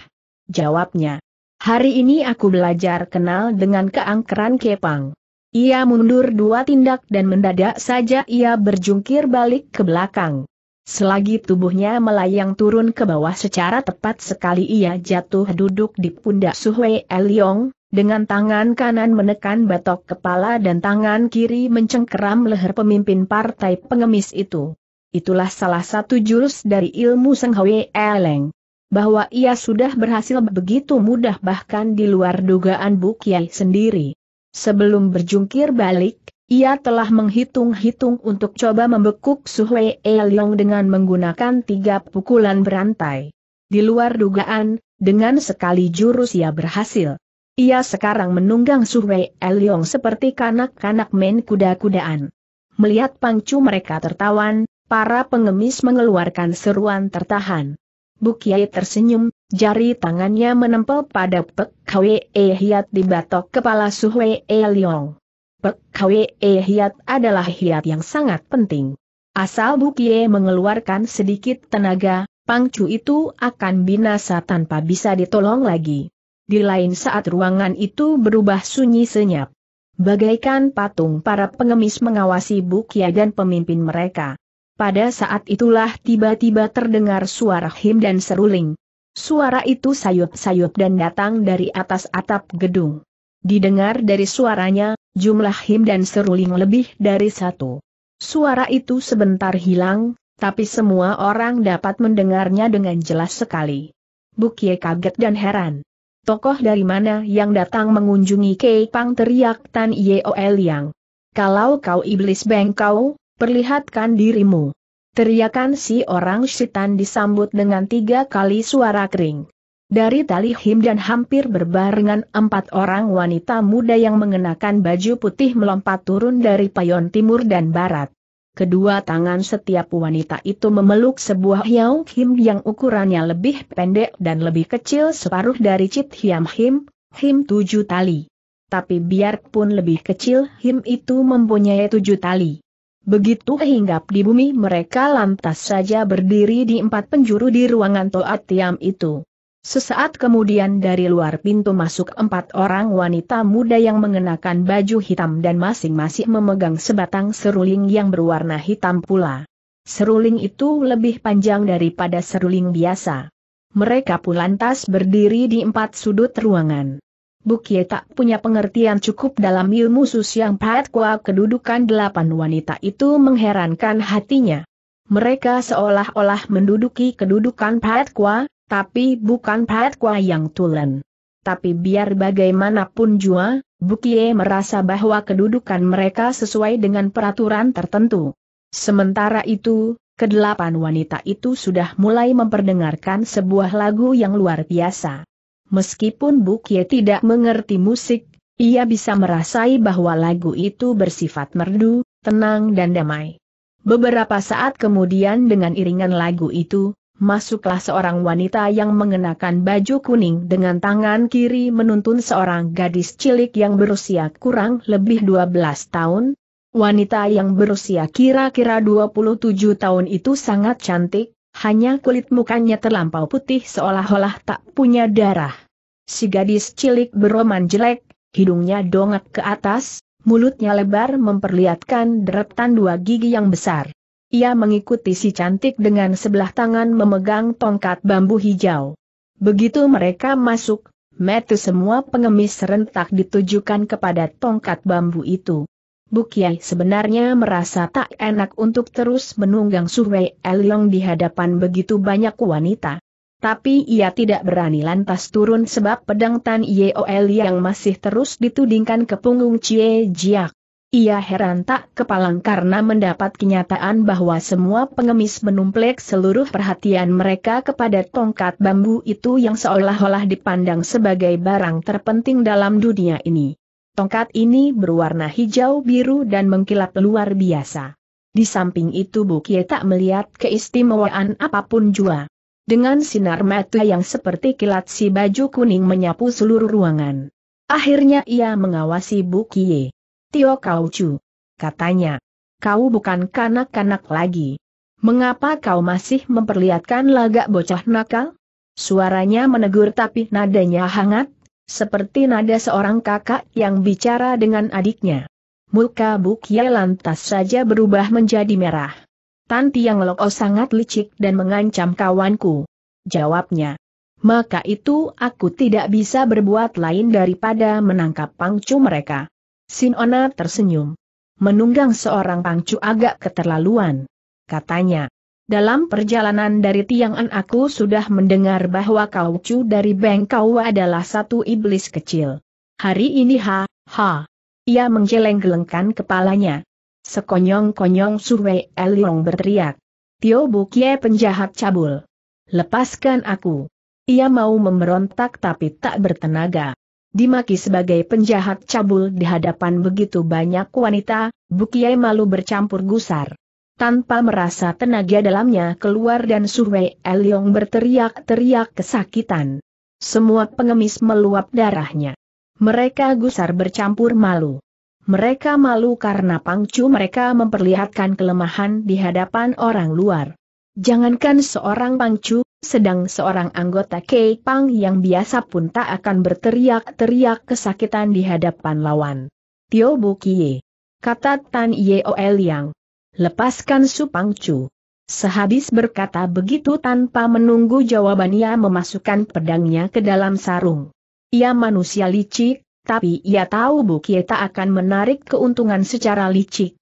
Jawabnya, hari ini aku belajar kenal dengan keangkeran Kepang. Ia mundur dua tindak dan mendadak saja ia berjungkir balik ke belakang. Selagi tubuhnya melayang turun ke bawah secara tepat sekali ia jatuh duduk di pundak Suhwe Eliong, dengan tangan kanan menekan batok kepala dan tangan kiri mencengkeram leher pemimpin partai pengemis itu. Itulah salah satu jurus dari ilmu Seng Hwe Eleng. Bahwa ia sudah berhasil begitu mudah bahkan di luar dugaan Bu sendiri. Sebelum berjungkir balik, ia telah menghitung-hitung untuk coba membekuk Suhwe Eleng dengan menggunakan tiga pukulan berantai. Di luar dugaan, dengan sekali jurus ia berhasil. Ia sekarang menunggang Suhwei Eliong seperti kanak-kanak main kuda-kudaan. Melihat pangcu mereka tertawan, para pengemis mengeluarkan seruan tertahan. Bukiai tersenyum, jari tangannya menempel pada Pek Kwe e Hiat di batok kepala Wei Eliong. Pek Kwe e Hiat adalah hiat yang sangat penting. Asal Bukie mengeluarkan sedikit tenaga, pangcu itu akan binasa tanpa bisa ditolong lagi di lain saat ruangan itu berubah sunyi senyap. Bagaikan patung para pengemis mengawasi Bukia dan pemimpin mereka. Pada saat itulah tiba-tiba terdengar suara him dan seruling. Suara itu sayup-sayup dan datang dari atas atap gedung. Didengar dari suaranya, jumlah him dan seruling lebih dari satu. Suara itu sebentar hilang, tapi semua orang dapat mendengarnya dengan jelas sekali. Bukie kaget dan heran. Tokoh dari mana yang datang mengunjungi Kei Pang teriak Tan Yeol Yang. Kalau kau iblis bengkau, perlihatkan dirimu. Teriakan si orang setan disambut dengan tiga kali suara kering. Dari tali him dan hampir berbarengan empat orang wanita muda yang mengenakan baju putih melompat turun dari payon timur dan barat. Kedua tangan setiap wanita itu memeluk sebuah Hiao Him yang ukurannya lebih pendek dan lebih kecil separuh dari Cit Hiam Him, Him tujuh tali. Tapi biarpun lebih kecil Him itu mempunyai tujuh tali. Begitu hinggap di bumi mereka lantas saja berdiri di empat penjuru di ruangan Toat Tiam itu. Sesaat kemudian dari luar pintu masuk empat orang wanita muda yang mengenakan baju hitam dan masing-masing memegang sebatang seruling yang berwarna hitam pula. Seruling itu lebih panjang daripada seruling biasa. Mereka pun lantas berdiri di empat sudut ruangan. Bukie tak punya pengertian cukup dalam ilmu sus yang pahat kuah kedudukan delapan wanita itu mengherankan hatinya. Mereka seolah-olah menduduki kedudukan pahat tapi bukan Pat Kwa yang tulen. Tapi biar bagaimanapun juga, Bukie merasa bahwa kedudukan mereka sesuai dengan peraturan tertentu. Sementara itu, kedelapan wanita itu sudah mulai memperdengarkan sebuah lagu yang luar biasa. Meskipun Bukie tidak mengerti musik, ia bisa merasai bahwa lagu itu bersifat merdu, tenang dan damai. Beberapa saat kemudian dengan iringan lagu itu, masuklah seorang wanita yang mengenakan baju kuning dengan tangan kiri menuntun seorang gadis cilik yang berusia kurang lebih 12 tahun. Wanita yang berusia kira-kira 27 tahun itu sangat cantik, hanya kulit mukanya terlampau putih seolah-olah tak punya darah. Si gadis cilik beroman jelek, hidungnya dongak ke atas, mulutnya lebar memperlihatkan deretan dua gigi yang besar. Ia mengikuti si cantik dengan sebelah tangan memegang tongkat bambu hijau. Begitu mereka masuk, mata semua pengemis serentak ditujukan kepada tongkat bambu itu. Bukiai sebenarnya merasa tak enak untuk terus menunggang Suwei Elong di hadapan begitu banyak wanita. Tapi ia tidak berani lantas turun sebab pedang Tan Yeol yang masih terus ditudingkan ke punggung Cie Jiak. Ia heran tak kepalang karena mendapat kenyataan bahwa semua pengemis menumplek seluruh perhatian mereka kepada tongkat bambu itu yang seolah-olah dipandang sebagai barang terpenting dalam dunia ini. Tongkat ini berwarna hijau biru dan mengkilap luar biasa. Di samping itu Bukie tak melihat keistimewaan apapun juga. Dengan sinar mata yang seperti kilat si baju kuning menyapu seluruh ruangan. Akhirnya ia mengawasi Bukie. Tio Kau cu, Katanya, kau bukan kanak-kanak lagi. Mengapa kau masih memperlihatkan lagak bocah nakal? Suaranya menegur tapi nadanya hangat, seperti nada seorang kakak yang bicara dengan adiknya. Muka bukia lantas saja berubah menjadi merah. yang yang oh sangat licik dan mengancam kawanku. Jawabnya. Maka itu aku tidak bisa berbuat lain daripada menangkap pangcu mereka. Ona tersenyum. Menunggang seorang pangcu agak keterlaluan. Katanya, dalam perjalanan dari Tiang'an aku sudah mendengar bahwa kau cu dari Bengkau adalah satu iblis kecil. Hari ini ha, ha. Ia menggeleng-gelengkan kepalanya. Sekonyong-konyong Suwei Eliong berteriak. Tio Bukie penjahat cabul. Lepaskan aku. Ia mau memberontak tapi tak bertenaga dimaki sebagai penjahat cabul di hadapan begitu banyak wanita, Bukiai malu bercampur gusar. Tanpa merasa tenaga dalamnya keluar dan Suwei Eliong berteriak-teriak kesakitan. Semua pengemis meluap darahnya. Mereka gusar bercampur malu. Mereka malu karena pangcu mereka memperlihatkan kelemahan di hadapan orang luar. Jangankan seorang pangcu, sedang seorang anggota Kei Pang yang biasa pun tak akan berteriak-teriak kesakitan di hadapan lawan. Tio Bu Kie. Kata Tan Yeol Yang. Lepaskan Su Pangcu. Sehabis berkata begitu tanpa menunggu jawaban, ia memasukkan pedangnya ke dalam sarung. Ia manusia licik, tapi ia tahu Bu Kie tak akan menarik keuntungan secara licik.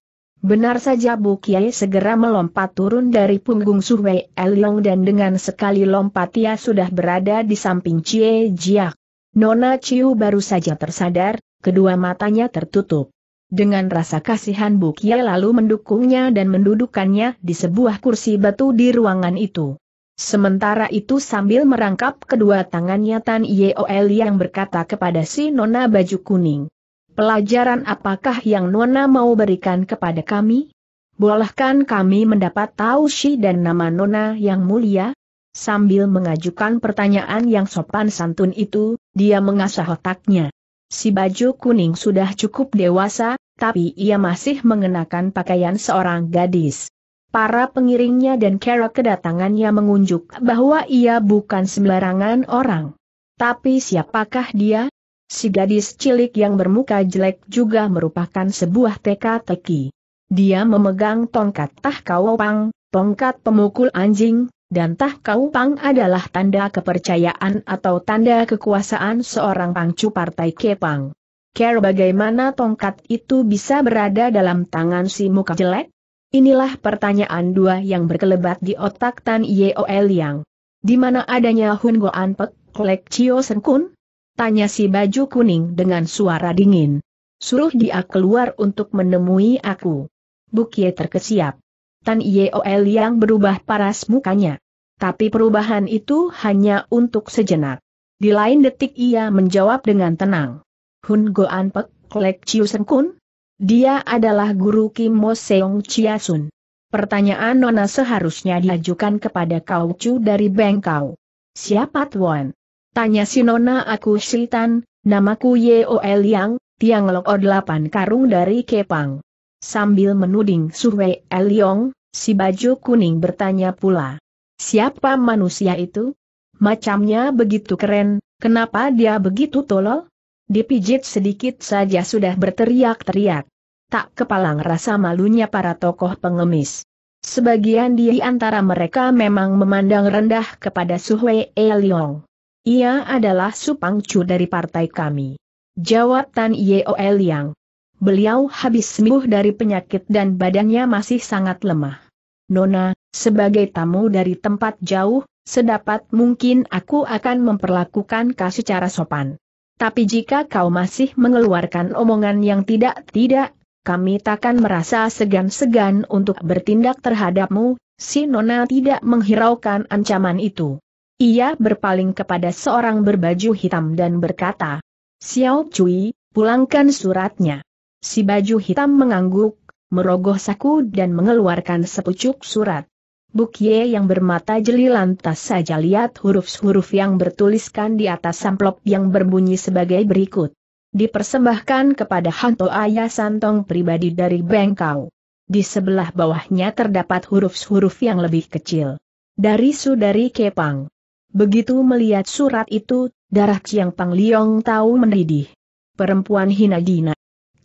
Benar saja Bu Kiai segera melompat turun dari punggung Suhwei Elong dan dengan sekali lompat ia sudah berada di samping Cie Jia. Nona Ciu baru saja tersadar, kedua matanya tertutup. Dengan rasa kasihan Bu Kiai lalu mendukungnya dan mendudukannya di sebuah kursi batu di ruangan itu. Sementara itu sambil merangkap kedua tangannya Tan Yeol yang berkata kepada si Nona baju kuning. Pelajaran apakah yang Nona mau berikan kepada kami? Bolehkan kami mendapat tahu si dan nama Nona yang mulia? Sambil mengajukan pertanyaan yang sopan santun itu, dia mengasah otaknya. Si baju kuning sudah cukup dewasa, tapi ia masih mengenakan pakaian seorang gadis. Para pengiringnya dan kera kedatangannya mengunjuk bahwa ia bukan sembarangan orang. Tapi siapakah dia? Si gadis cilik yang bermuka jelek juga merupakan sebuah teka-teki. Dia memegang tongkat tah pang, tongkat pemukul anjing, dan tah pang adalah tanda kepercayaan atau tanda kekuasaan seorang pangcu partai kepang. Care bagaimana tongkat itu bisa berada dalam tangan si muka jelek? Inilah pertanyaan dua yang berkelebat di otak Tan Yeo Yang. Di mana adanya Hun Goan Pek, Lek Chio Sen Kun? Tanya si baju kuning dengan suara dingin. Suruh dia keluar untuk menemui aku. Bukie terkesiap. Tan Yeol yang berubah paras mukanya. Tapi perubahan itu hanya untuk sejenak. Di lain detik ia menjawab dengan tenang. Hun Goan Pek Klek Chiu Sen Kun? Dia adalah guru Kim Mo Seong Chia Sun. Pertanyaan Nona seharusnya diajukan kepada Kau Chu dari Bengkau. Siapa Tuan? Tanya si Nona aku Sultan, namaku Yeol Yang, Tiang Lok O delapan karung dari Kepang. Sambil menuding suwe Eliong, si baju kuning bertanya pula. Siapa manusia itu? Macamnya begitu keren, kenapa dia begitu tolol? Dipijit sedikit saja sudah berteriak-teriak. Tak kepalang rasa malunya para tokoh pengemis. Sebagian di antara mereka memang memandang rendah kepada Suhwe Eliong. Ia adalah supangcu dari partai kami. Jawab Tan Yeol Yang. Beliau habis sembuh dari penyakit dan badannya masih sangat lemah. Nona, sebagai tamu dari tempat jauh, sedapat mungkin aku akan memperlakukan kau secara sopan. Tapi jika kau masih mengeluarkan omongan yang tidak-tidak, kami takkan merasa segan-segan untuk bertindak terhadapmu, si Nona tidak menghiraukan ancaman itu. Ia berpaling kepada seorang berbaju hitam dan berkata, Xiao Cui, pulangkan suratnya. Si baju hitam mengangguk, merogoh saku dan mengeluarkan sepucuk surat. Bukye yang bermata jeli lantas saja lihat huruf-huruf yang bertuliskan di atas amplop yang berbunyi sebagai berikut. Dipersembahkan kepada Hanto Ayah Santong pribadi dari Bengkau. Di sebelah bawahnya terdapat huruf-huruf yang lebih kecil. Dari Sudari Kepang. Begitu melihat surat itu, darah Chiang Pang Liong tahu mendidih. Perempuan hina dina.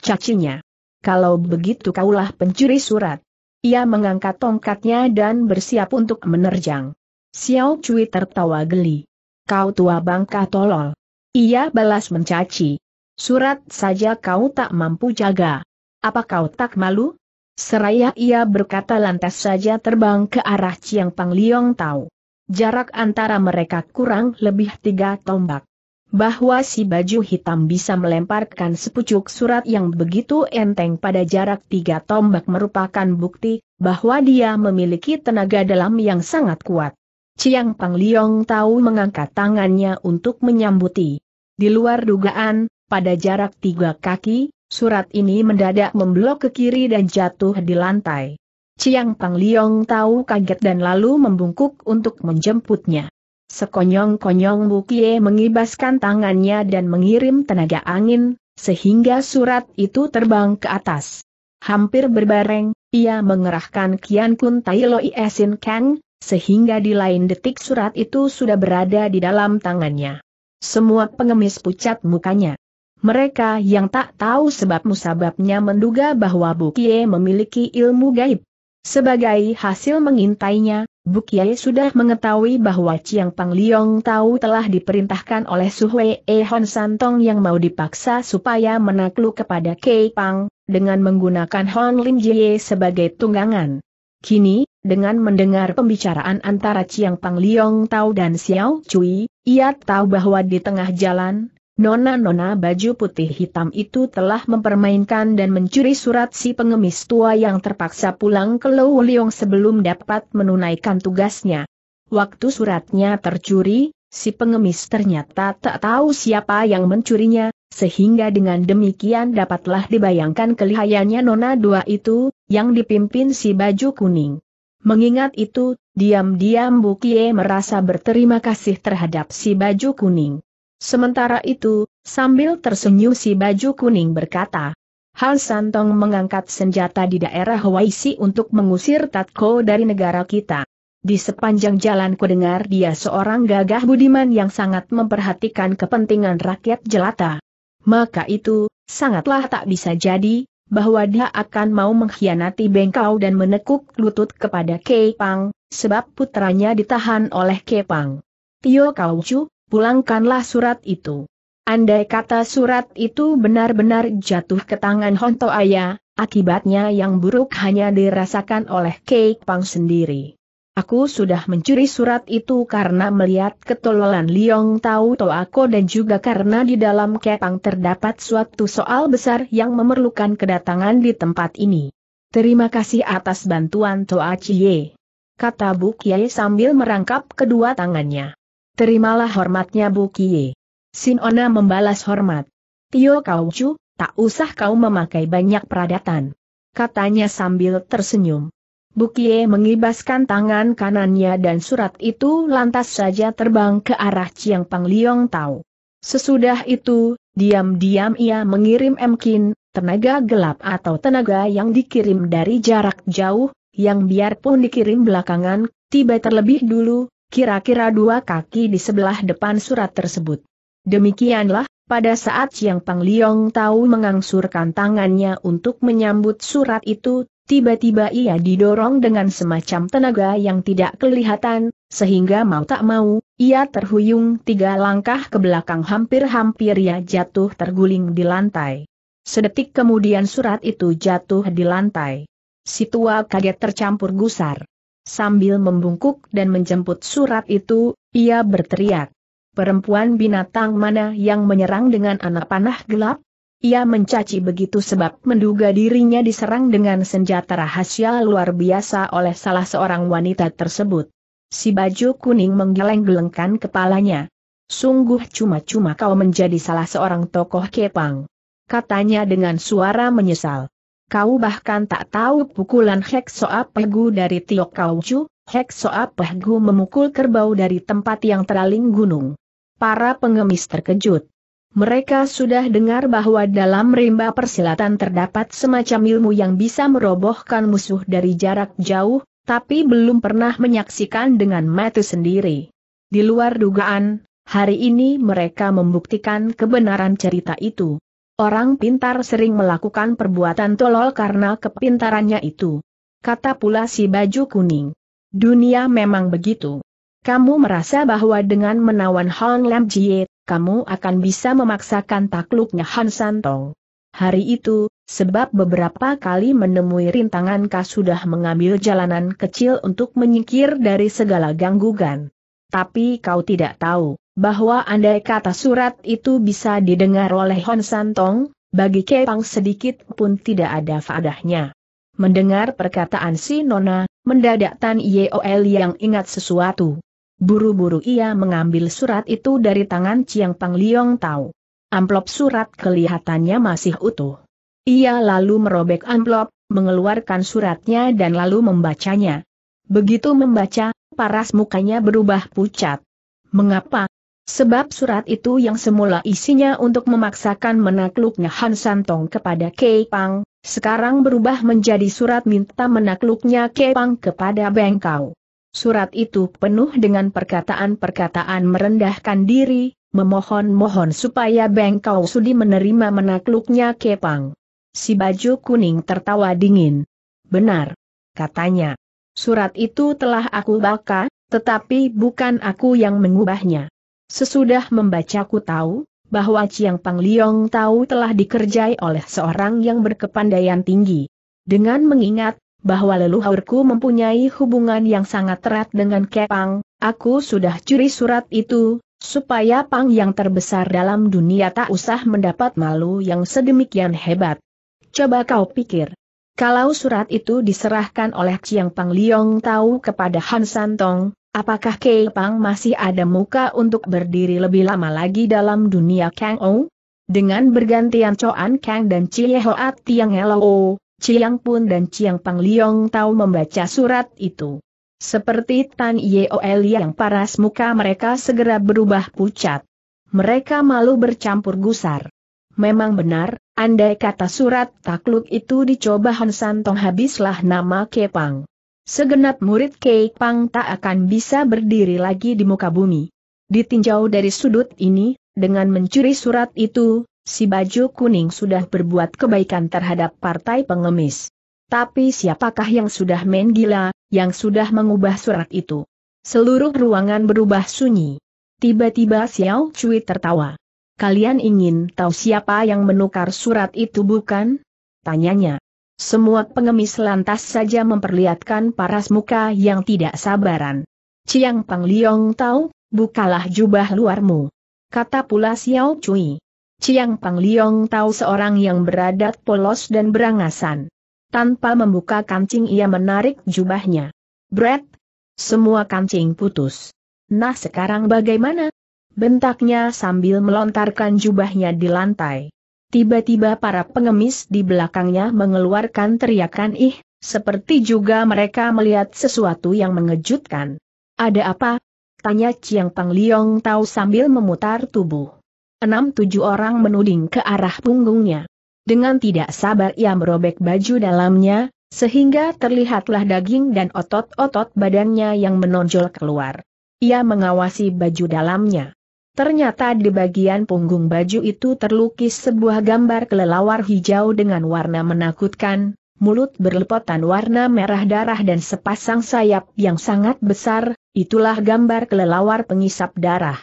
Cacinya. Kalau begitu kaulah pencuri surat. Ia mengangkat tongkatnya dan bersiap untuk menerjang. Xiao Cui tertawa geli. Kau tua bangka tolol. Ia balas mencaci. Surat saja kau tak mampu jaga. Apa kau tak malu? Seraya ia berkata lantas saja terbang ke arah Chiang Pang Liong tahu. Jarak antara mereka kurang lebih tiga tombak. Bahwa si baju hitam bisa melemparkan sepucuk surat yang begitu enteng pada jarak tiga tombak merupakan bukti bahwa dia memiliki tenaga dalam yang sangat kuat. Ciang Pang Liong tahu mengangkat tangannya untuk menyambuti. Di luar dugaan, pada jarak tiga kaki, surat ini mendadak memblok ke kiri dan jatuh di lantai. Chiang Pang Liong tahu kaget dan lalu membungkuk untuk menjemputnya. Sekonyong-konyong Bukie mengibaskan tangannya dan mengirim tenaga angin, sehingga surat itu terbang ke atas. Hampir berbareng, ia mengerahkan Kian Kun Tai Loi Esin Kang, sehingga di lain detik surat itu sudah berada di dalam tangannya. Semua pengemis pucat mukanya. Mereka yang tak tahu sebab musababnya menduga bahwa Bukie memiliki ilmu gaib. Sebagai hasil mengintainya, Bukye sudah mengetahui bahwa Chiang Pang Liong tahu telah diperintahkan oleh Hwe E Hon Santong yang mau dipaksa supaya menakluk kepada Kei Pang, dengan menggunakan Hon Lim Jie sebagai tunggangan. Kini, dengan mendengar pembicaraan antara Chiang Pang Liong Tau dan Xiao Cui, ia tahu bahwa di tengah jalan, Nona-nona baju putih hitam itu telah mempermainkan dan mencuri surat si pengemis tua yang terpaksa pulang ke Lou Leong sebelum dapat menunaikan tugasnya. Waktu suratnya tercuri, si pengemis ternyata tak tahu siapa yang mencurinya, sehingga dengan demikian dapatlah dibayangkan kelihayannya Nona dua itu, yang dipimpin si baju kuning. Mengingat itu, diam-diam Bukie merasa berterima kasih terhadap si baju kuning. Sementara itu, sambil tersenyum si baju kuning berkata, "Hal Santong mengangkat senjata di daerah Hawaii untuk mengusir Tatko dari negara kita. Di sepanjang jalan kudengar dia seorang gagah budiman yang sangat memperhatikan kepentingan rakyat jelata. Maka itu, sangatlah tak bisa jadi, bahwa dia akan mau mengkhianati Bengkau dan menekuk lutut kepada Kepang, sebab putranya ditahan oleh Kepang. Tio Kauchu?" pulangkanlah surat itu. Andai kata surat itu benar-benar jatuh ke tangan Honto Aya, akibatnya yang buruk hanya dirasakan oleh Kei Pang sendiri. Aku sudah mencuri surat itu karena melihat ketololan Liong Tau Toako dan juga karena di dalam Kepang terdapat suatu soal besar yang memerlukan kedatangan di tempat ini. Terima kasih atas bantuan Toa Chie. Kata Bu Kiai sambil merangkap kedua tangannya. Terimalah hormatnya Bu Kie. Sinona membalas hormat. Tio Kau Chu, tak usah kau memakai banyak peradatan. Katanya sambil tersenyum. Bu Bukie mengibaskan tangan kanannya dan surat itu lantas saja terbang ke arah Chiang Pang Liong Tau. Sesudah itu, diam-diam ia mengirim emkin, tenaga gelap atau tenaga yang dikirim dari jarak jauh, yang biarpun dikirim belakangan, tiba terlebih dulu, kira-kira dua kaki di sebelah depan surat tersebut. Demikianlah, pada saat Chiang Pang Liong tahu mengangsurkan tangannya untuk menyambut surat itu, tiba-tiba ia didorong dengan semacam tenaga yang tidak kelihatan, sehingga mau tak mau, ia terhuyung tiga langkah ke belakang hampir-hampir ia jatuh terguling di lantai. Sedetik kemudian surat itu jatuh di lantai. Si tua kaget tercampur gusar. Sambil membungkuk dan menjemput surat itu, ia berteriak. Perempuan binatang mana yang menyerang dengan anak panah gelap? Ia mencaci begitu sebab menduga dirinya diserang dengan senjata rahasia luar biasa oleh salah seorang wanita tersebut. Si baju kuning menggeleng-gelengkan kepalanya. Sungguh cuma-cuma kau menjadi salah seorang tokoh kepang. Katanya dengan suara menyesal. Kau bahkan tak tahu pukulan Hek Soap Pegu dari tiok Kau Chu, Hek Soap Pegu memukul kerbau dari tempat yang teraling gunung. Para pengemis terkejut. Mereka sudah dengar bahwa dalam rimba persilatan terdapat semacam ilmu yang bisa merobohkan musuh dari jarak jauh, tapi belum pernah menyaksikan dengan mata sendiri. Di luar dugaan, hari ini mereka membuktikan kebenaran cerita itu. Orang pintar sering melakukan perbuatan tolol karena kepintarannya itu. Kata pula si baju kuning. Dunia memang begitu. Kamu merasa bahwa dengan menawan Hong Lam Jie, kamu akan bisa memaksakan takluknya Han Tong. Hari itu, sebab beberapa kali menemui rintangan kau sudah mengambil jalanan kecil untuk menyingkir dari segala gangguan. Tapi kau tidak tahu, bahwa andai kata surat itu bisa didengar oleh Hon Santong, bagi Kepang sedikit pun tidak ada faedahnya. Mendengar perkataan si Nona, mendadak Tan Yeol yang ingat sesuatu. Buru-buru ia mengambil surat itu dari tangan Chiang Pang Liong Tau. Amplop surat kelihatannya masih utuh. Ia lalu merobek amplop, mengeluarkan suratnya dan lalu membacanya. Begitu membaca, paras mukanya berubah pucat. Mengapa, Sebab surat itu yang semula isinya untuk memaksakan menakluknya Han Santong kepada Kei Pang, sekarang berubah menjadi surat minta menakluknya Kei Pang kepada Bengkau. Surat itu penuh dengan perkataan-perkataan merendahkan diri, memohon-mohon supaya Bengkau sudi menerima menakluknya Kepang. Si baju kuning tertawa dingin. Benar, katanya. Surat itu telah aku baca, tetapi bukan aku yang mengubahnya. Sesudah membacaku tahu, bahwa Chiang Pang Liong tahu telah dikerjai oleh seorang yang berkepandaian tinggi. Dengan mengingat, bahwa leluhurku mempunyai hubungan yang sangat erat dengan Kepang, aku sudah curi surat itu, supaya Pang yang terbesar dalam dunia tak usah mendapat malu yang sedemikian hebat. Coba kau pikir. Kalau surat itu diserahkan oleh Chiang Pang Liong tahu kepada Han Santong, Apakah Kei Pang masih ada muka untuk berdiri lebih lama lagi dalam dunia Kang Ou? Dengan bergantian Coan Kang dan Cie Hoat Tiang Elo, Chiang Pun dan Chiang Pang Liong tahu membaca surat itu. Seperti Tan Yeol yang paras muka mereka segera berubah pucat. Mereka malu bercampur gusar. Memang benar, andai kata surat takluk itu dicoba Hansan Tong habislah nama Kepang segenap murid Kei Pang tak akan bisa berdiri lagi di muka bumi. Ditinjau dari sudut ini, dengan mencuri surat itu, si baju kuning sudah berbuat kebaikan terhadap partai pengemis. Tapi siapakah yang sudah main gila, yang sudah mengubah surat itu? Seluruh ruangan berubah sunyi. Tiba-tiba Xiao Cui tertawa. Kalian ingin tahu siapa yang menukar surat itu bukan? Tanyanya. Semua pengemis lantas saja memperlihatkan paras muka yang tidak sabaran. Ciang Pang Liong tahu, bukalah jubah luarmu. Kata pula Xiao Cui. Ciang Pang Liong tahu seorang yang beradat polos dan berangasan. Tanpa membuka kancing ia menarik jubahnya. Brett, semua kancing putus. Nah sekarang bagaimana? Bentaknya sambil melontarkan jubahnya di lantai. Tiba-tiba para pengemis di belakangnya mengeluarkan teriakan ih, seperti juga mereka melihat sesuatu yang mengejutkan. Ada apa? Tanya Chiang Pang Liong tahu sambil memutar tubuh. Enam tujuh orang menuding ke arah punggungnya. Dengan tidak sabar ia merobek baju dalamnya, sehingga terlihatlah daging dan otot-otot badannya yang menonjol keluar. Ia mengawasi baju dalamnya. Ternyata di bagian punggung baju itu terlukis sebuah gambar kelelawar hijau dengan warna menakutkan, mulut berlepotan warna merah darah dan sepasang sayap yang sangat besar, itulah gambar kelelawar pengisap darah.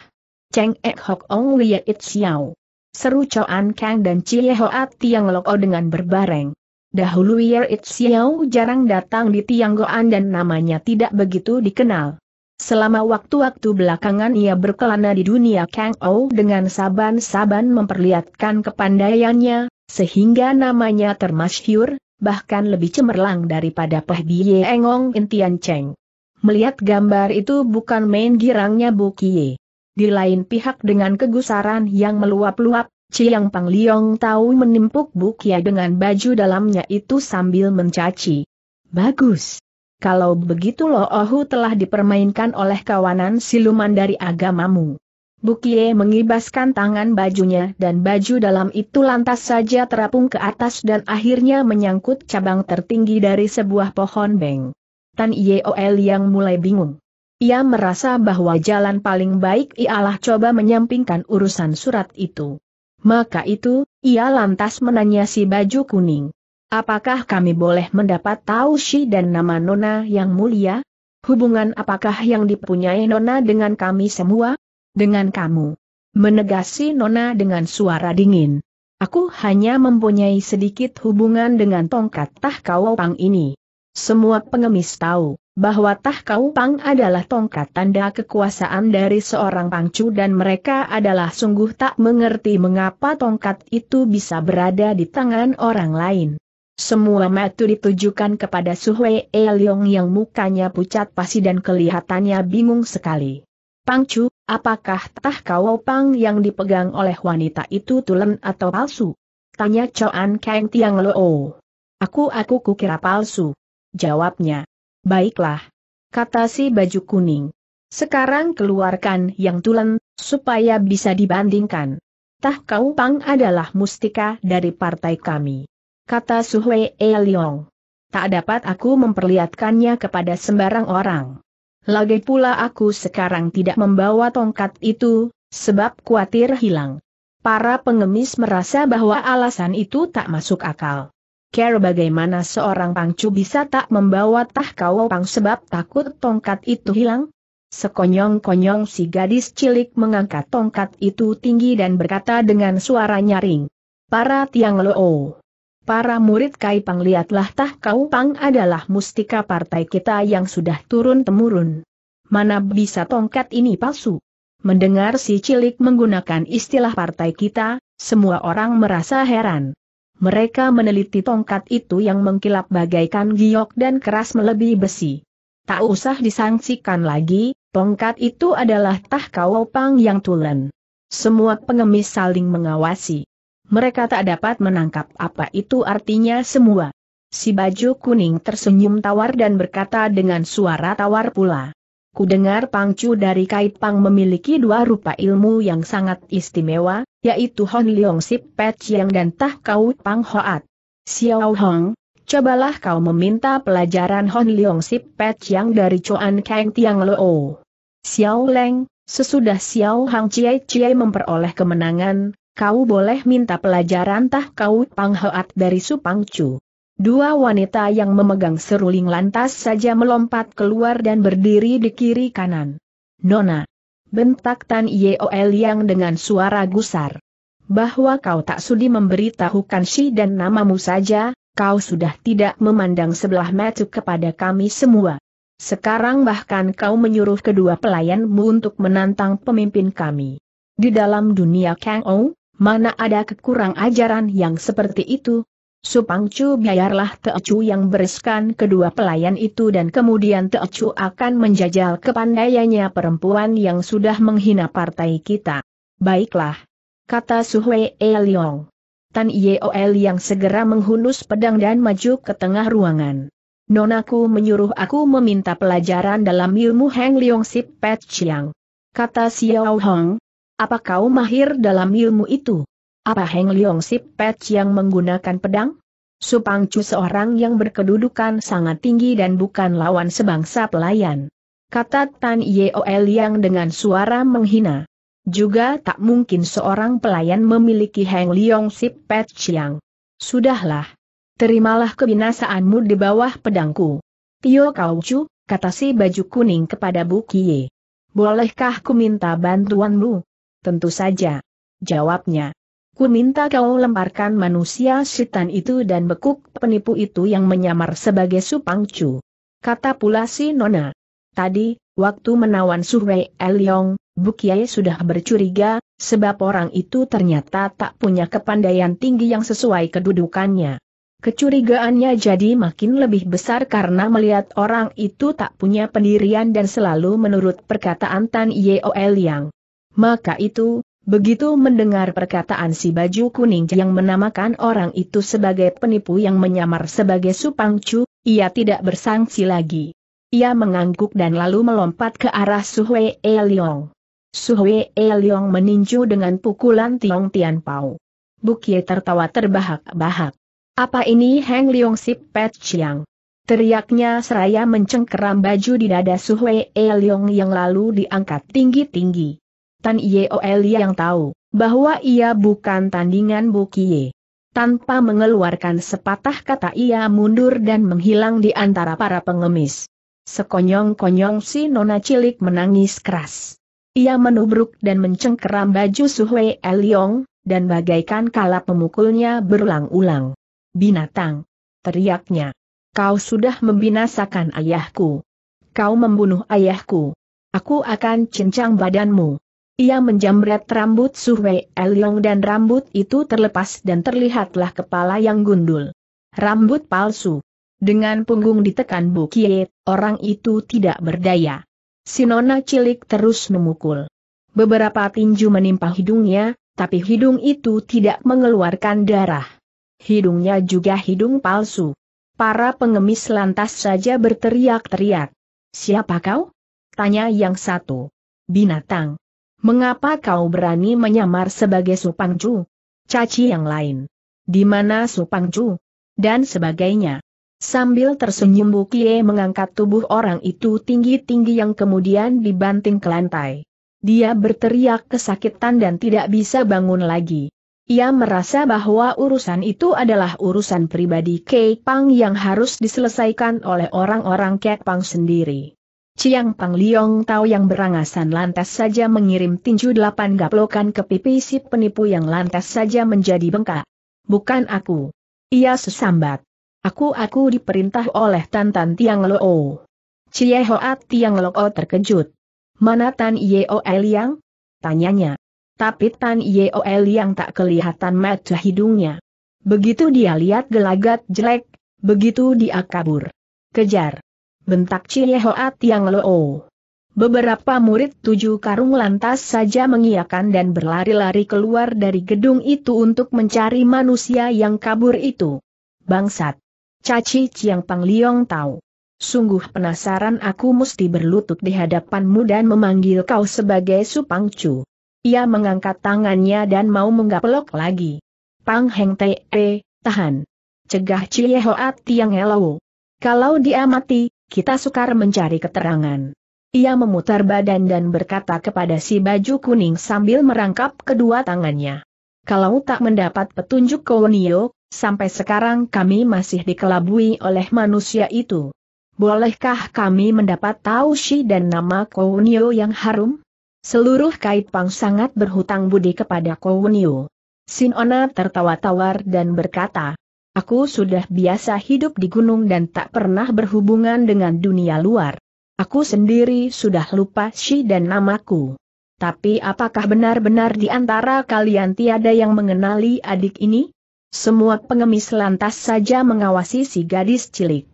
Cheng Ek Hok Ong Lia It Xiao. Seru Choan Kang dan Cie Hoat Tiang Lok O dengan berbareng. Dahulu Yer It Xiao jarang datang di Tiang Goan dan namanya tidak begitu dikenal. Selama waktu-waktu belakangan ia berkelana di dunia Kang Ou dengan saban-saban memperlihatkan kepandaiannya, sehingga namanya termasyhur, bahkan lebih cemerlang daripada Peh Biye Engong Intian Cheng. Melihat gambar itu bukan main girangnya Bu Kie. Di lain pihak dengan kegusaran yang meluap-luap, Ciyang Pang Liong tahu menimpuk Bu Kie dengan baju dalamnya itu sambil mencaci. Bagus! kalau begitu loh, Ohu telah dipermainkan oleh kawanan siluman dari agamamu. Bukie mengibaskan tangan bajunya dan baju dalam itu lantas saja terapung ke atas dan akhirnya menyangkut cabang tertinggi dari sebuah pohon beng. Tan Yeol yang mulai bingung. Ia merasa bahwa jalan paling baik ialah coba menyampingkan urusan surat itu. Maka itu, ia lantas menanya baju kuning. Apakah kami boleh mendapat tahu si dan nama Nona yang mulia? Hubungan apakah yang dipunyai Nona dengan kami semua? Dengan kamu. Menegasi Nona dengan suara dingin. Aku hanya mempunyai sedikit hubungan dengan tongkat Tah pang ini. Semua pengemis tahu bahwa Tah pang adalah tongkat tanda kekuasaan dari seorang pangcu dan mereka adalah sungguh tak mengerti mengapa tongkat itu bisa berada di tangan orang lain. Semua mata ditujukan kepada Suhwe Eliong yang mukanya pucat pasi dan kelihatannya bingung sekali. Pangcu, apakah tah kau pang yang dipegang oleh wanita itu tulen atau palsu? Tanya Choan Kang Tiang Loo. Aku aku kukira palsu. Jawabnya. Baiklah. Kata si baju kuning. Sekarang keluarkan yang tulen, supaya bisa dibandingkan. Tah Kau Pang adalah mustika dari partai kami kata E Eliong. Tak dapat aku memperlihatkannya kepada sembarang orang. Lagi pula aku sekarang tidak membawa tongkat itu, sebab khawatir hilang. Para pengemis merasa bahwa alasan itu tak masuk akal. Care bagaimana seorang pangcu bisa tak membawa tahkau pang sebab takut tongkat itu hilang? Sekonyong-konyong si gadis cilik mengangkat tongkat itu tinggi dan berkata dengan suara nyaring. Para tiang loo. Para murid Kai Pang lihatlah Tah Kau Pang adalah mustika partai kita yang sudah turun-temurun. Mana bisa tongkat ini palsu? Mendengar si cilik menggunakan istilah partai kita, semua orang merasa heran. Mereka meneliti tongkat itu yang mengkilap bagaikan giok dan keras melebihi besi. Tak usah disangsikan lagi, tongkat itu adalah Tah Kau Pang yang tulen. Semua pengemis saling mengawasi. Mereka tak dapat menangkap apa itu artinya semua. Si baju kuning tersenyum tawar dan berkata dengan suara tawar pula. Ku dengar Pangcu dari Kait Pang memiliki dua rupa ilmu yang sangat istimewa, yaitu Hon Leong Sip Pet Chiang dan Tah Kau Pang Hoat. Xiao Hong, cobalah kau meminta pelajaran Hon Leong Sip Pet Chiang dari Chuan Kang Tiang Loo. Xiao Leng, sesudah Xiao Hang Chie Chie memperoleh kemenangan, kau boleh minta pelajaran tah kau panghoat dari Supang Chu. Dua wanita yang memegang seruling lantas saja melompat keluar dan berdiri di kiri kanan. Nona. Bentak Tan Yeol yang dengan suara gusar. Bahwa kau tak sudi memberitahukan si dan namamu saja, kau sudah tidak memandang sebelah mata kepada kami semua. Sekarang bahkan kau menyuruh kedua pelayanmu untuk menantang pemimpin kami. Di dalam dunia Kang Ong, Mana ada kekurang ajaran yang seperti itu? Supangcu biarlah Teocu yang bereskan kedua pelayan itu dan kemudian Teocu akan menjajal kepandaiannya perempuan yang sudah menghina partai kita. Baiklah. Kata Suhwe Eliong. Tan Yeol yang segera menghunus pedang dan maju ke tengah ruangan. Nonaku menyuruh aku meminta pelajaran dalam ilmu Heng Leong Sip Pet Chiang. Kata Xiao Hong, apa kau mahir dalam ilmu itu? Apa Heng Leong Sip Pet yang menggunakan pedang? Supang Chu seorang yang berkedudukan sangat tinggi dan bukan lawan sebangsa pelayan. Kata Tan Yeol yang dengan suara menghina. Juga tak mungkin seorang pelayan memiliki Heng Leong Sip Pet Chiang. Sudahlah. Terimalah kebinasaanmu di bawah pedangku. Tio Kau Chu, kata si baju kuning kepada Bu Kie. Bolehkah ku minta bantuanmu? Tentu saja. Jawabnya. Ku minta kau lemparkan manusia setan itu dan bekuk penipu itu yang menyamar sebagai supangcu. Kata pula si Nona. Tadi, waktu menawan El Yong, Bukiai sudah bercuriga, sebab orang itu ternyata tak punya kepandaian tinggi yang sesuai kedudukannya. Kecurigaannya jadi makin lebih besar karena melihat orang itu tak punya pendirian dan selalu menurut perkataan Tan Yeo Eliang. Maka itu, begitu mendengar perkataan si baju kuning yang menamakan orang itu sebagai penipu yang menyamar sebagai Supangcu, ia tidak bersangsi lagi. Ia mengangguk dan lalu melompat ke arah Suhwe Eliong. Suhwe Eliong meninju dengan pukulan Tiong Tian pau. Bukie tertawa terbahak-bahak. Apa ini Heng liong Sip Pet Chiang? Teriaknya seraya mencengkeram baju di dada Suhwe Eliong yang lalu diangkat tinggi-tinggi. Tan Yeol yang tahu bahwa ia bukan tandingan Bu Tanpa mengeluarkan sepatah kata ia mundur dan menghilang di antara para pengemis. Sekonyong-konyong si nona cilik menangis keras. Ia menubruk dan mencengkeram baju Suhwe Eliong, dan bagaikan kala pemukulnya berulang-ulang. Binatang! Teriaknya. Kau sudah membinasakan ayahku. Kau membunuh ayahku. Aku akan cincang badanmu. Ia menjamret rambut Suhwei Elyong dan rambut itu terlepas dan terlihatlah kepala yang gundul. Rambut palsu. Dengan punggung ditekan bukit, orang itu tidak berdaya. Sinona cilik terus memukul. Beberapa tinju menimpa hidungnya, tapi hidung itu tidak mengeluarkan darah. Hidungnya juga hidung palsu. Para pengemis lantas saja berteriak-teriak. Siapa kau? Tanya yang satu. Binatang. Mengapa kau berani menyamar sebagai Supangcu? Caci yang lain. Di mana Supangcu? Dan sebagainya. Sambil tersenyum Bukie mengangkat tubuh orang itu tinggi-tinggi yang kemudian dibanting ke lantai. Dia berteriak kesakitan dan tidak bisa bangun lagi. Ia merasa bahwa urusan itu adalah urusan pribadi Kei Pang yang harus diselesaikan oleh orang-orang Kepang Pang sendiri. Ciang Pang Liong Tao yang berangasan lantas saja mengirim tinju delapan gaplokan ke pipi si penipu yang lantas saja menjadi bengkak. Bukan aku. Ia sesambat. Aku-aku diperintah oleh Tantan Tiang Loo. Cie Hoat Tiang Loo terkejut. Mana Tan Yeo oh Liang? Tanyanya. Tapi Tan Yeo oh yang tak kelihatan mata hidungnya. Begitu dia lihat gelagat jelek, begitu dia kabur. Kejar bentak Chiehoat Yang Loo. Beberapa murid tujuh karung lantas saja mengiakan dan berlari-lari keluar dari gedung itu untuk mencari manusia yang kabur itu. Bangsat! Caci Ciang Pang Liong tahu. Sungguh penasaran aku mesti berlutut di hadapanmu dan memanggil kau sebagai Supangcu. Ia mengangkat tangannya dan mau menggaplok lagi. Pang Heng Te, eh, tahan. Cegah Chiehoat yang elau. Kalau dia mati, kita sukar mencari keterangan. Ia memutar badan dan berkata kepada si baju kuning sambil merangkap kedua tangannya. Kalau tak mendapat petunjuk Kowonio, sampai sekarang kami masih dikelabui oleh manusia itu. Bolehkah kami mendapat tahu si dan nama Kowonio yang harum? Seluruh Kaipang sangat berhutang budi kepada Kowonio. Sinona tertawa tawar dan berkata, Aku sudah biasa hidup di gunung dan tak pernah berhubungan dengan dunia luar. Aku sendiri sudah lupa si dan namaku. Tapi apakah benar-benar di antara kalian tiada yang mengenali adik ini? Semua pengemis lantas saja mengawasi si gadis cilik.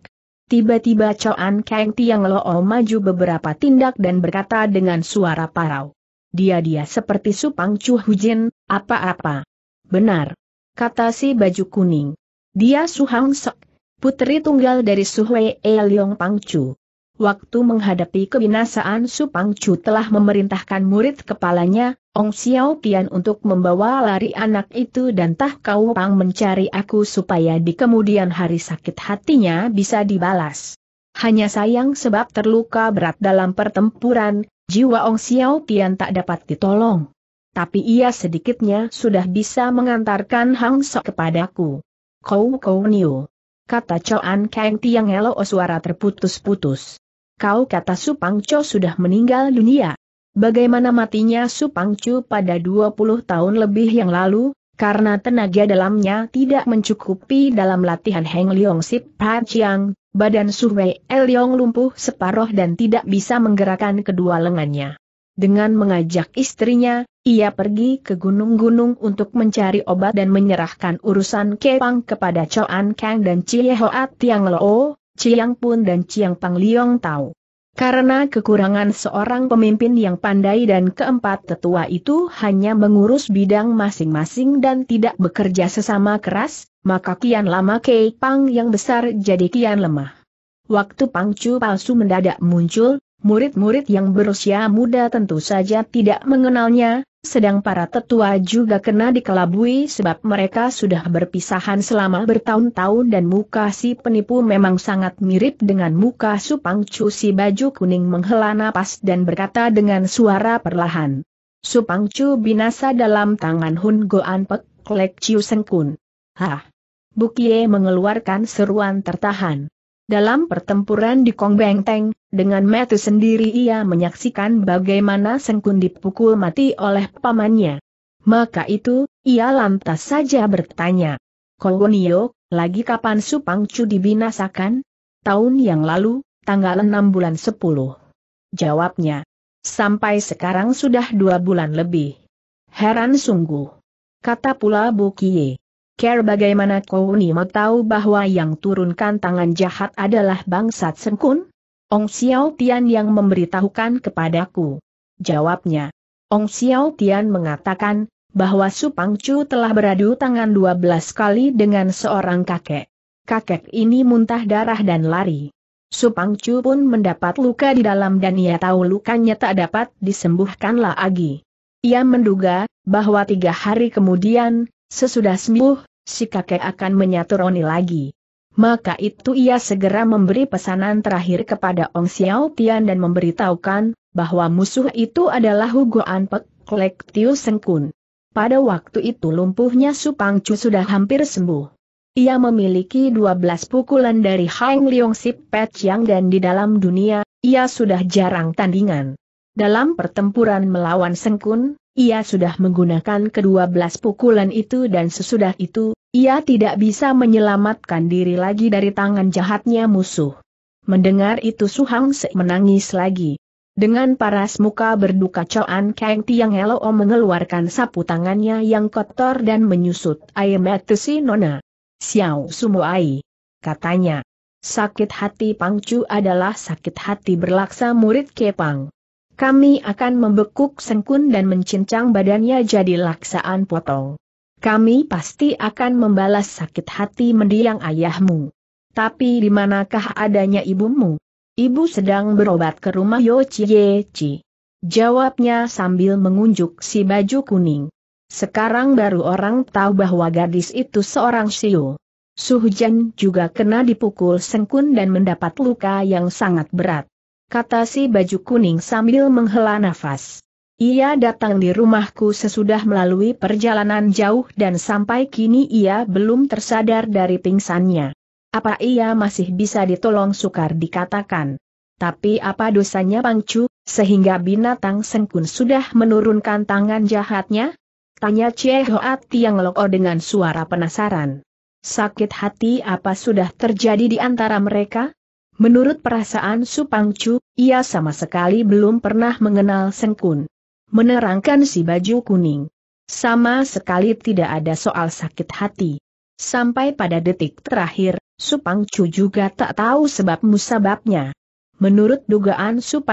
Tiba-tiba Coan Kang Tiang loo maju beberapa tindak dan berkata dengan suara parau. Dia-dia seperti Supang Chu Hujin, apa-apa. Benar. Kata si baju kuning. Dia Su Hang Sek, putri tunggal dari Su Hwee E Leong Pang Chu. Waktu menghadapi kebinasaan Su Pang Chu telah memerintahkan murid kepalanya, Ong Xiao Tian untuk membawa lari anak itu dan Tah Kau Pang mencari aku supaya di kemudian hari sakit hatinya bisa dibalas. Hanya sayang sebab terluka berat dalam pertempuran, jiwa Ong Xiao Tian tak dapat ditolong tapi ia sedikitnya sudah bisa mengantarkan Hang Sok kepadaku. Kau kau niu. Kata An Kang Tiang Elo oh, suara terputus-putus. Kau kata Supang Cho sudah meninggal dunia. Bagaimana matinya Supang Chou pada 20 tahun lebih yang lalu, karena tenaga dalamnya tidak mencukupi dalam latihan Heng Leong Sip Pachiang, badan Su Wei Yong lumpuh separoh dan tidak bisa menggerakkan kedua lengannya. Dengan mengajak istrinya, ia pergi ke gunung-gunung untuk mencari obat dan menyerahkan urusan Kepang kepada Choan Kang dan Chie Hoat Tiang Lo, Chiang Pun dan Chiang Pang Liong Tau. Karena kekurangan seorang pemimpin yang pandai dan keempat tetua itu hanya mengurus bidang masing-masing dan tidak bekerja sesama keras, maka kian lama Kepang yang besar jadi kian lemah. Waktu Pang Pangcu palsu mendadak muncul, murid-murid yang berusia muda tentu saja tidak mengenalnya, sedang para tetua juga kena dikelabui sebab mereka sudah berpisahan selama bertahun-tahun dan muka si penipu memang sangat mirip dengan muka Supang Cu si baju kuning menghela napas dan berkata dengan suara perlahan. Supang Cu binasa dalam tangan Hun Goan Pek Klek Chiu Sengkun. Hah! Bukie mengeluarkan seruan tertahan. Dalam pertempuran di Kong Bengteng, dengan metu sendiri ia menyaksikan bagaimana Sengkun dipukul mati oleh pamannya. Maka itu, ia lantas saja bertanya. Kolonio, lagi kapan Supangcu dibinasakan? Tahun yang lalu, tanggal 6 bulan 10. Jawabnya. Sampai sekarang sudah dua bulan lebih. Heran sungguh. Kata pula Bukie. Care bagaimana kau mau tahu bahwa yang turunkan tangan jahat adalah bangsat sengkun? Ong Xiao Tian yang memberitahukan kepadaku. Jawabnya. Ong Xiao Tian mengatakan, bahwa Supang Chu telah beradu tangan 12 kali dengan seorang kakek. Kakek ini muntah darah dan lari. Supang Chu pun mendapat luka di dalam dan ia tahu lukanya tak dapat disembuhkan lagi. Ia menduga, bahwa tiga hari kemudian, Sesudah sembuh, si kakek akan menyatu Roni lagi. Maka itu ia segera memberi pesanan terakhir kepada Ong Xiao Tian dan memberitahukan, bahwa musuh itu adalah Hugo Anpek, Klek Sengkun. Pada waktu itu lumpuhnya Supang Chu sudah hampir sembuh. Ia memiliki 12 pukulan dari Hang Leong Sip Pet Chiang dan di dalam dunia, ia sudah jarang tandingan. Dalam pertempuran melawan Sengkun, ia sudah menggunakan kedua belas pukulan itu dan sesudah itu, ia tidak bisa menyelamatkan diri lagi dari tangan jahatnya musuh. Mendengar itu Suhang Se menangis lagi. Dengan paras muka berduka Coan Kang Tiang Helo mengeluarkan sapu tangannya yang kotor dan menyusut air mata si Nona. Xiao ai, Katanya. Sakit hati Pang Pangcu adalah sakit hati berlaksa murid Kepang. Kami akan membekuk sengkun dan mencincang badannya jadi laksaan potong. Kami pasti akan membalas sakit hati mendiang ayahmu. Tapi di manakah adanya ibumu? Ibu sedang berobat ke rumah Yo Chie Chi. Jawabnya sambil mengunjuk si baju kuning. Sekarang baru orang tahu bahwa gadis itu seorang Sio. Suhujan juga kena dipukul sengkun dan mendapat luka yang sangat berat kata si baju kuning sambil menghela nafas. Ia datang di rumahku sesudah melalui perjalanan jauh dan sampai kini ia belum tersadar dari pingsannya. Apa ia masih bisa ditolong sukar dikatakan. Tapi apa dosanya Pangcu, sehingga binatang sengkun sudah menurunkan tangan jahatnya? Tanya Cie Tiang Loko dengan suara penasaran. Sakit hati apa sudah terjadi di antara mereka? Menurut perasaan Chu, ia sama sekali belum pernah mengenal Sengkun. Menerangkan si baju kuning. Sama sekali tidak ada soal sakit hati. Sampai pada detik terakhir, Chu juga tak tahu sebab musababnya. Menurut dugaan Chu,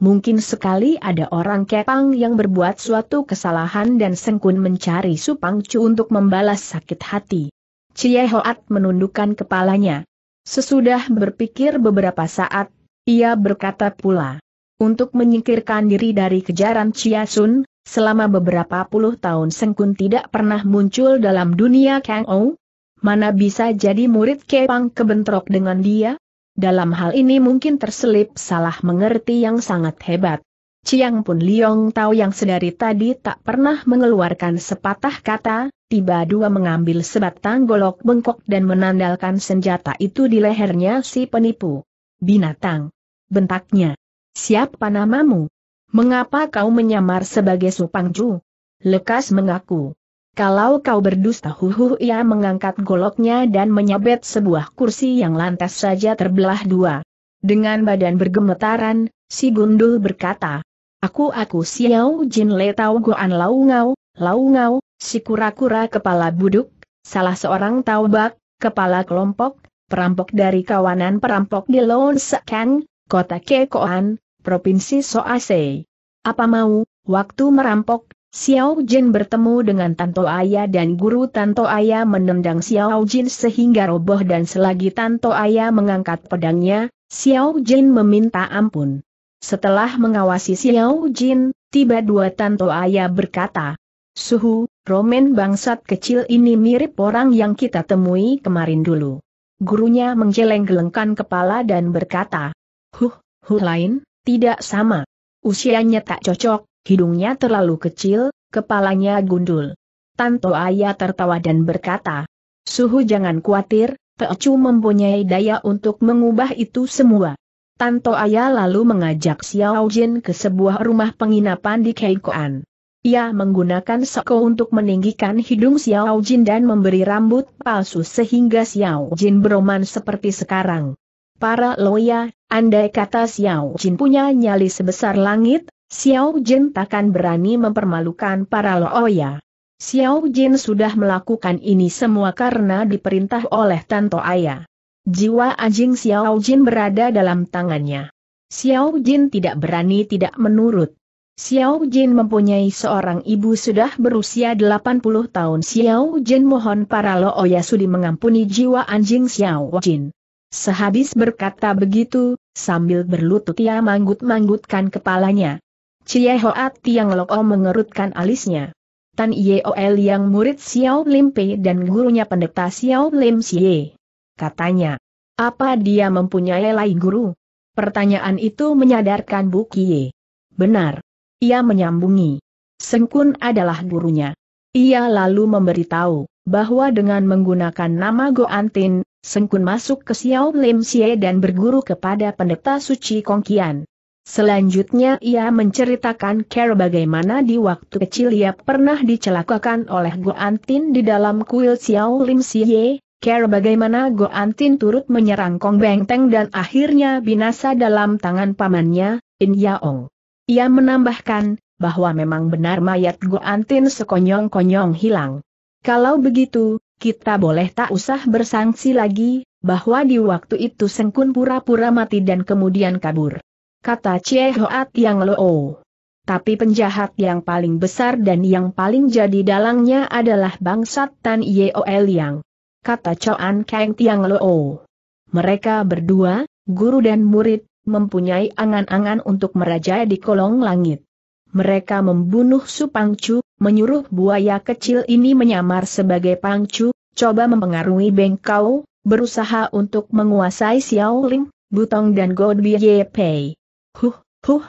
mungkin sekali ada orang kepang yang berbuat suatu kesalahan dan Sengkun mencari Chu untuk membalas sakit hati. Cie Hoat menundukkan kepalanya. Sesudah berpikir beberapa saat, ia berkata pula, untuk menyingkirkan diri dari kejaran Chia Sun, selama beberapa puluh tahun Sengkun tidak pernah muncul dalam dunia Kang Ou. Mana bisa jadi murid Kepang kebentrok dengan dia? Dalam hal ini mungkin terselip salah mengerti yang sangat hebat. Ciang Pun Liong tahu yang sedari tadi tak pernah mengeluarkan sepatah kata, tiba dua mengambil sebatang golok bengkok dan menandalkan senjata itu di lehernya si penipu. Binatang. Bentaknya. Siapa namamu? Mengapa kau menyamar sebagai Supangju? Lekas mengaku. Kalau kau berdusta huhu ia mengangkat goloknya dan menyabet sebuah kursi yang lantas saja terbelah dua. Dengan badan bergemetaran, si gundul berkata, Aku aku Xiao Jin Le Tao Goan Lau Ngau, Lau Ngau, si kura-kura kepala buduk, salah seorang taubak, kepala kelompok, perampok dari kawanan perampok di Lone Sekang, kota Kekoan, provinsi Soase. Apa mau, waktu merampok, Xiao Jin bertemu dengan Tanto Aya dan guru Tanto Aya menendang Xiao Jin sehingga roboh dan selagi Tanto Aya mengangkat pedangnya, Xiao Jin meminta ampun. Setelah mengawasi Xiao Jin, tiba dua Tanto Ayah berkata, Suhu, Romen bangsat kecil ini mirip orang yang kita temui kemarin dulu. Gurunya menggeleng-gelengkan kepala dan berkata, Huh, huh lain, tidak sama. Usianya tak cocok, hidungnya terlalu kecil, kepalanya gundul. Tanto Ayah tertawa dan berkata, Suhu jangan khawatir, Teocu mempunyai daya untuk mengubah itu semua. Tanto Aya lalu mengajak Xiao Jin ke sebuah rumah penginapan di Keikoan. Ia menggunakan seko untuk meninggikan hidung Xiao Jin dan memberi rambut palsu sehingga Xiao Jin beroman seperti sekarang. Para loya, andai kata Xiao Jin punya nyali sebesar langit, Xiao Jin takkan berani mempermalukan para loya. Xiao Jin sudah melakukan ini semua karena diperintah oleh Tanto Aya. Jiwa anjing Xiao Jin berada dalam tangannya. Xiao Jin tidak berani tidak menurut. Xiao Jin mempunyai seorang ibu sudah berusia 80 tahun. Xiao Jin mohon para Looya Sudi mengampuni jiwa anjing Xiao Jin. Sehabis berkata begitu, sambil berlutut ia manggut-manggutkan kepalanya. Cie Hoat Tiang Loo mengerutkan alisnya. Tan Yeol yang murid Xiao Lim Pei dan gurunya pendeta Xiao Lim Xie katanya. Apa dia mempunyai lai guru? Pertanyaan itu menyadarkan Bu Kie. Benar. Ia menyambungi. Sengkun adalah gurunya. Ia lalu memberitahu, bahwa dengan menggunakan nama Antin, Sengkun masuk ke Xiao Lim Xie dan berguru kepada pendeta suci Kongkian. Selanjutnya ia menceritakan Care bagaimana di waktu kecil ia pernah dicelakakan oleh Antin di dalam kuil Xiao Lim Xie, care bagaimana Antin turut menyerang Kong Bengteng dan akhirnya binasa dalam tangan pamannya, In Yaong. Ia menambahkan, bahwa memang benar mayat Antin sekonyong-konyong hilang. Kalau begitu, kita boleh tak usah bersangsi lagi, bahwa di waktu itu Sengkun pura-pura mati dan kemudian kabur. Kata Cie Hoat Yang Loo. Tapi penjahat yang paling besar dan yang paling jadi dalangnya adalah bangsat Tan Yeol Yang kata Coan Kang Tiang Loo. Mereka berdua, guru dan murid, mempunyai angan-angan untuk merajai di kolong langit. Mereka membunuh Su Pangcu, menyuruh buaya kecil ini menyamar sebagai Pangcu, coba mempengaruhi Bengkau, berusaha untuk menguasai Xiao Ling, Butong dan God Ye Pei. Huh, huh.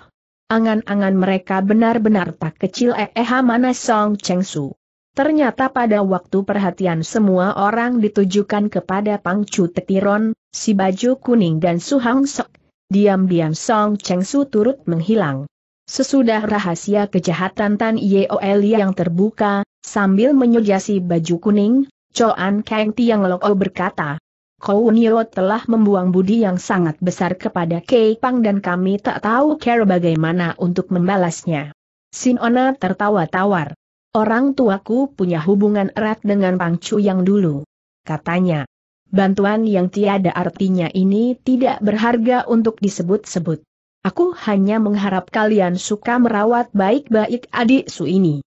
Angan-angan mereka benar-benar tak kecil eh, eh mana Song Cheng Su. Ternyata pada waktu perhatian semua orang ditujukan kepada Pang Chu Tetiron, si baju kuning dan Su Hang Sok. Diam-diam Song Cheng Su turut menghilang. Sesudah rahasia kejahatan Tan Yeol yang terbuka, sambil menyujasi baju kuning, Choan Kang Tiang Loko berkata, Kau Niro telah membuang budi yang sangat besar kepada Kei Pang dan kami tak tahu cara bagaimana untuk membalasnya. Sin Ona tertawa tawar. Orang tuaku punya hubungan erat dengan Pangcu yang dulu. Katanya, bantuan yang tiada artinya ini tidak berharga untuk disebut-sebut. Aku hanya mengharap kalian suka merawat baik-baik adik su ini.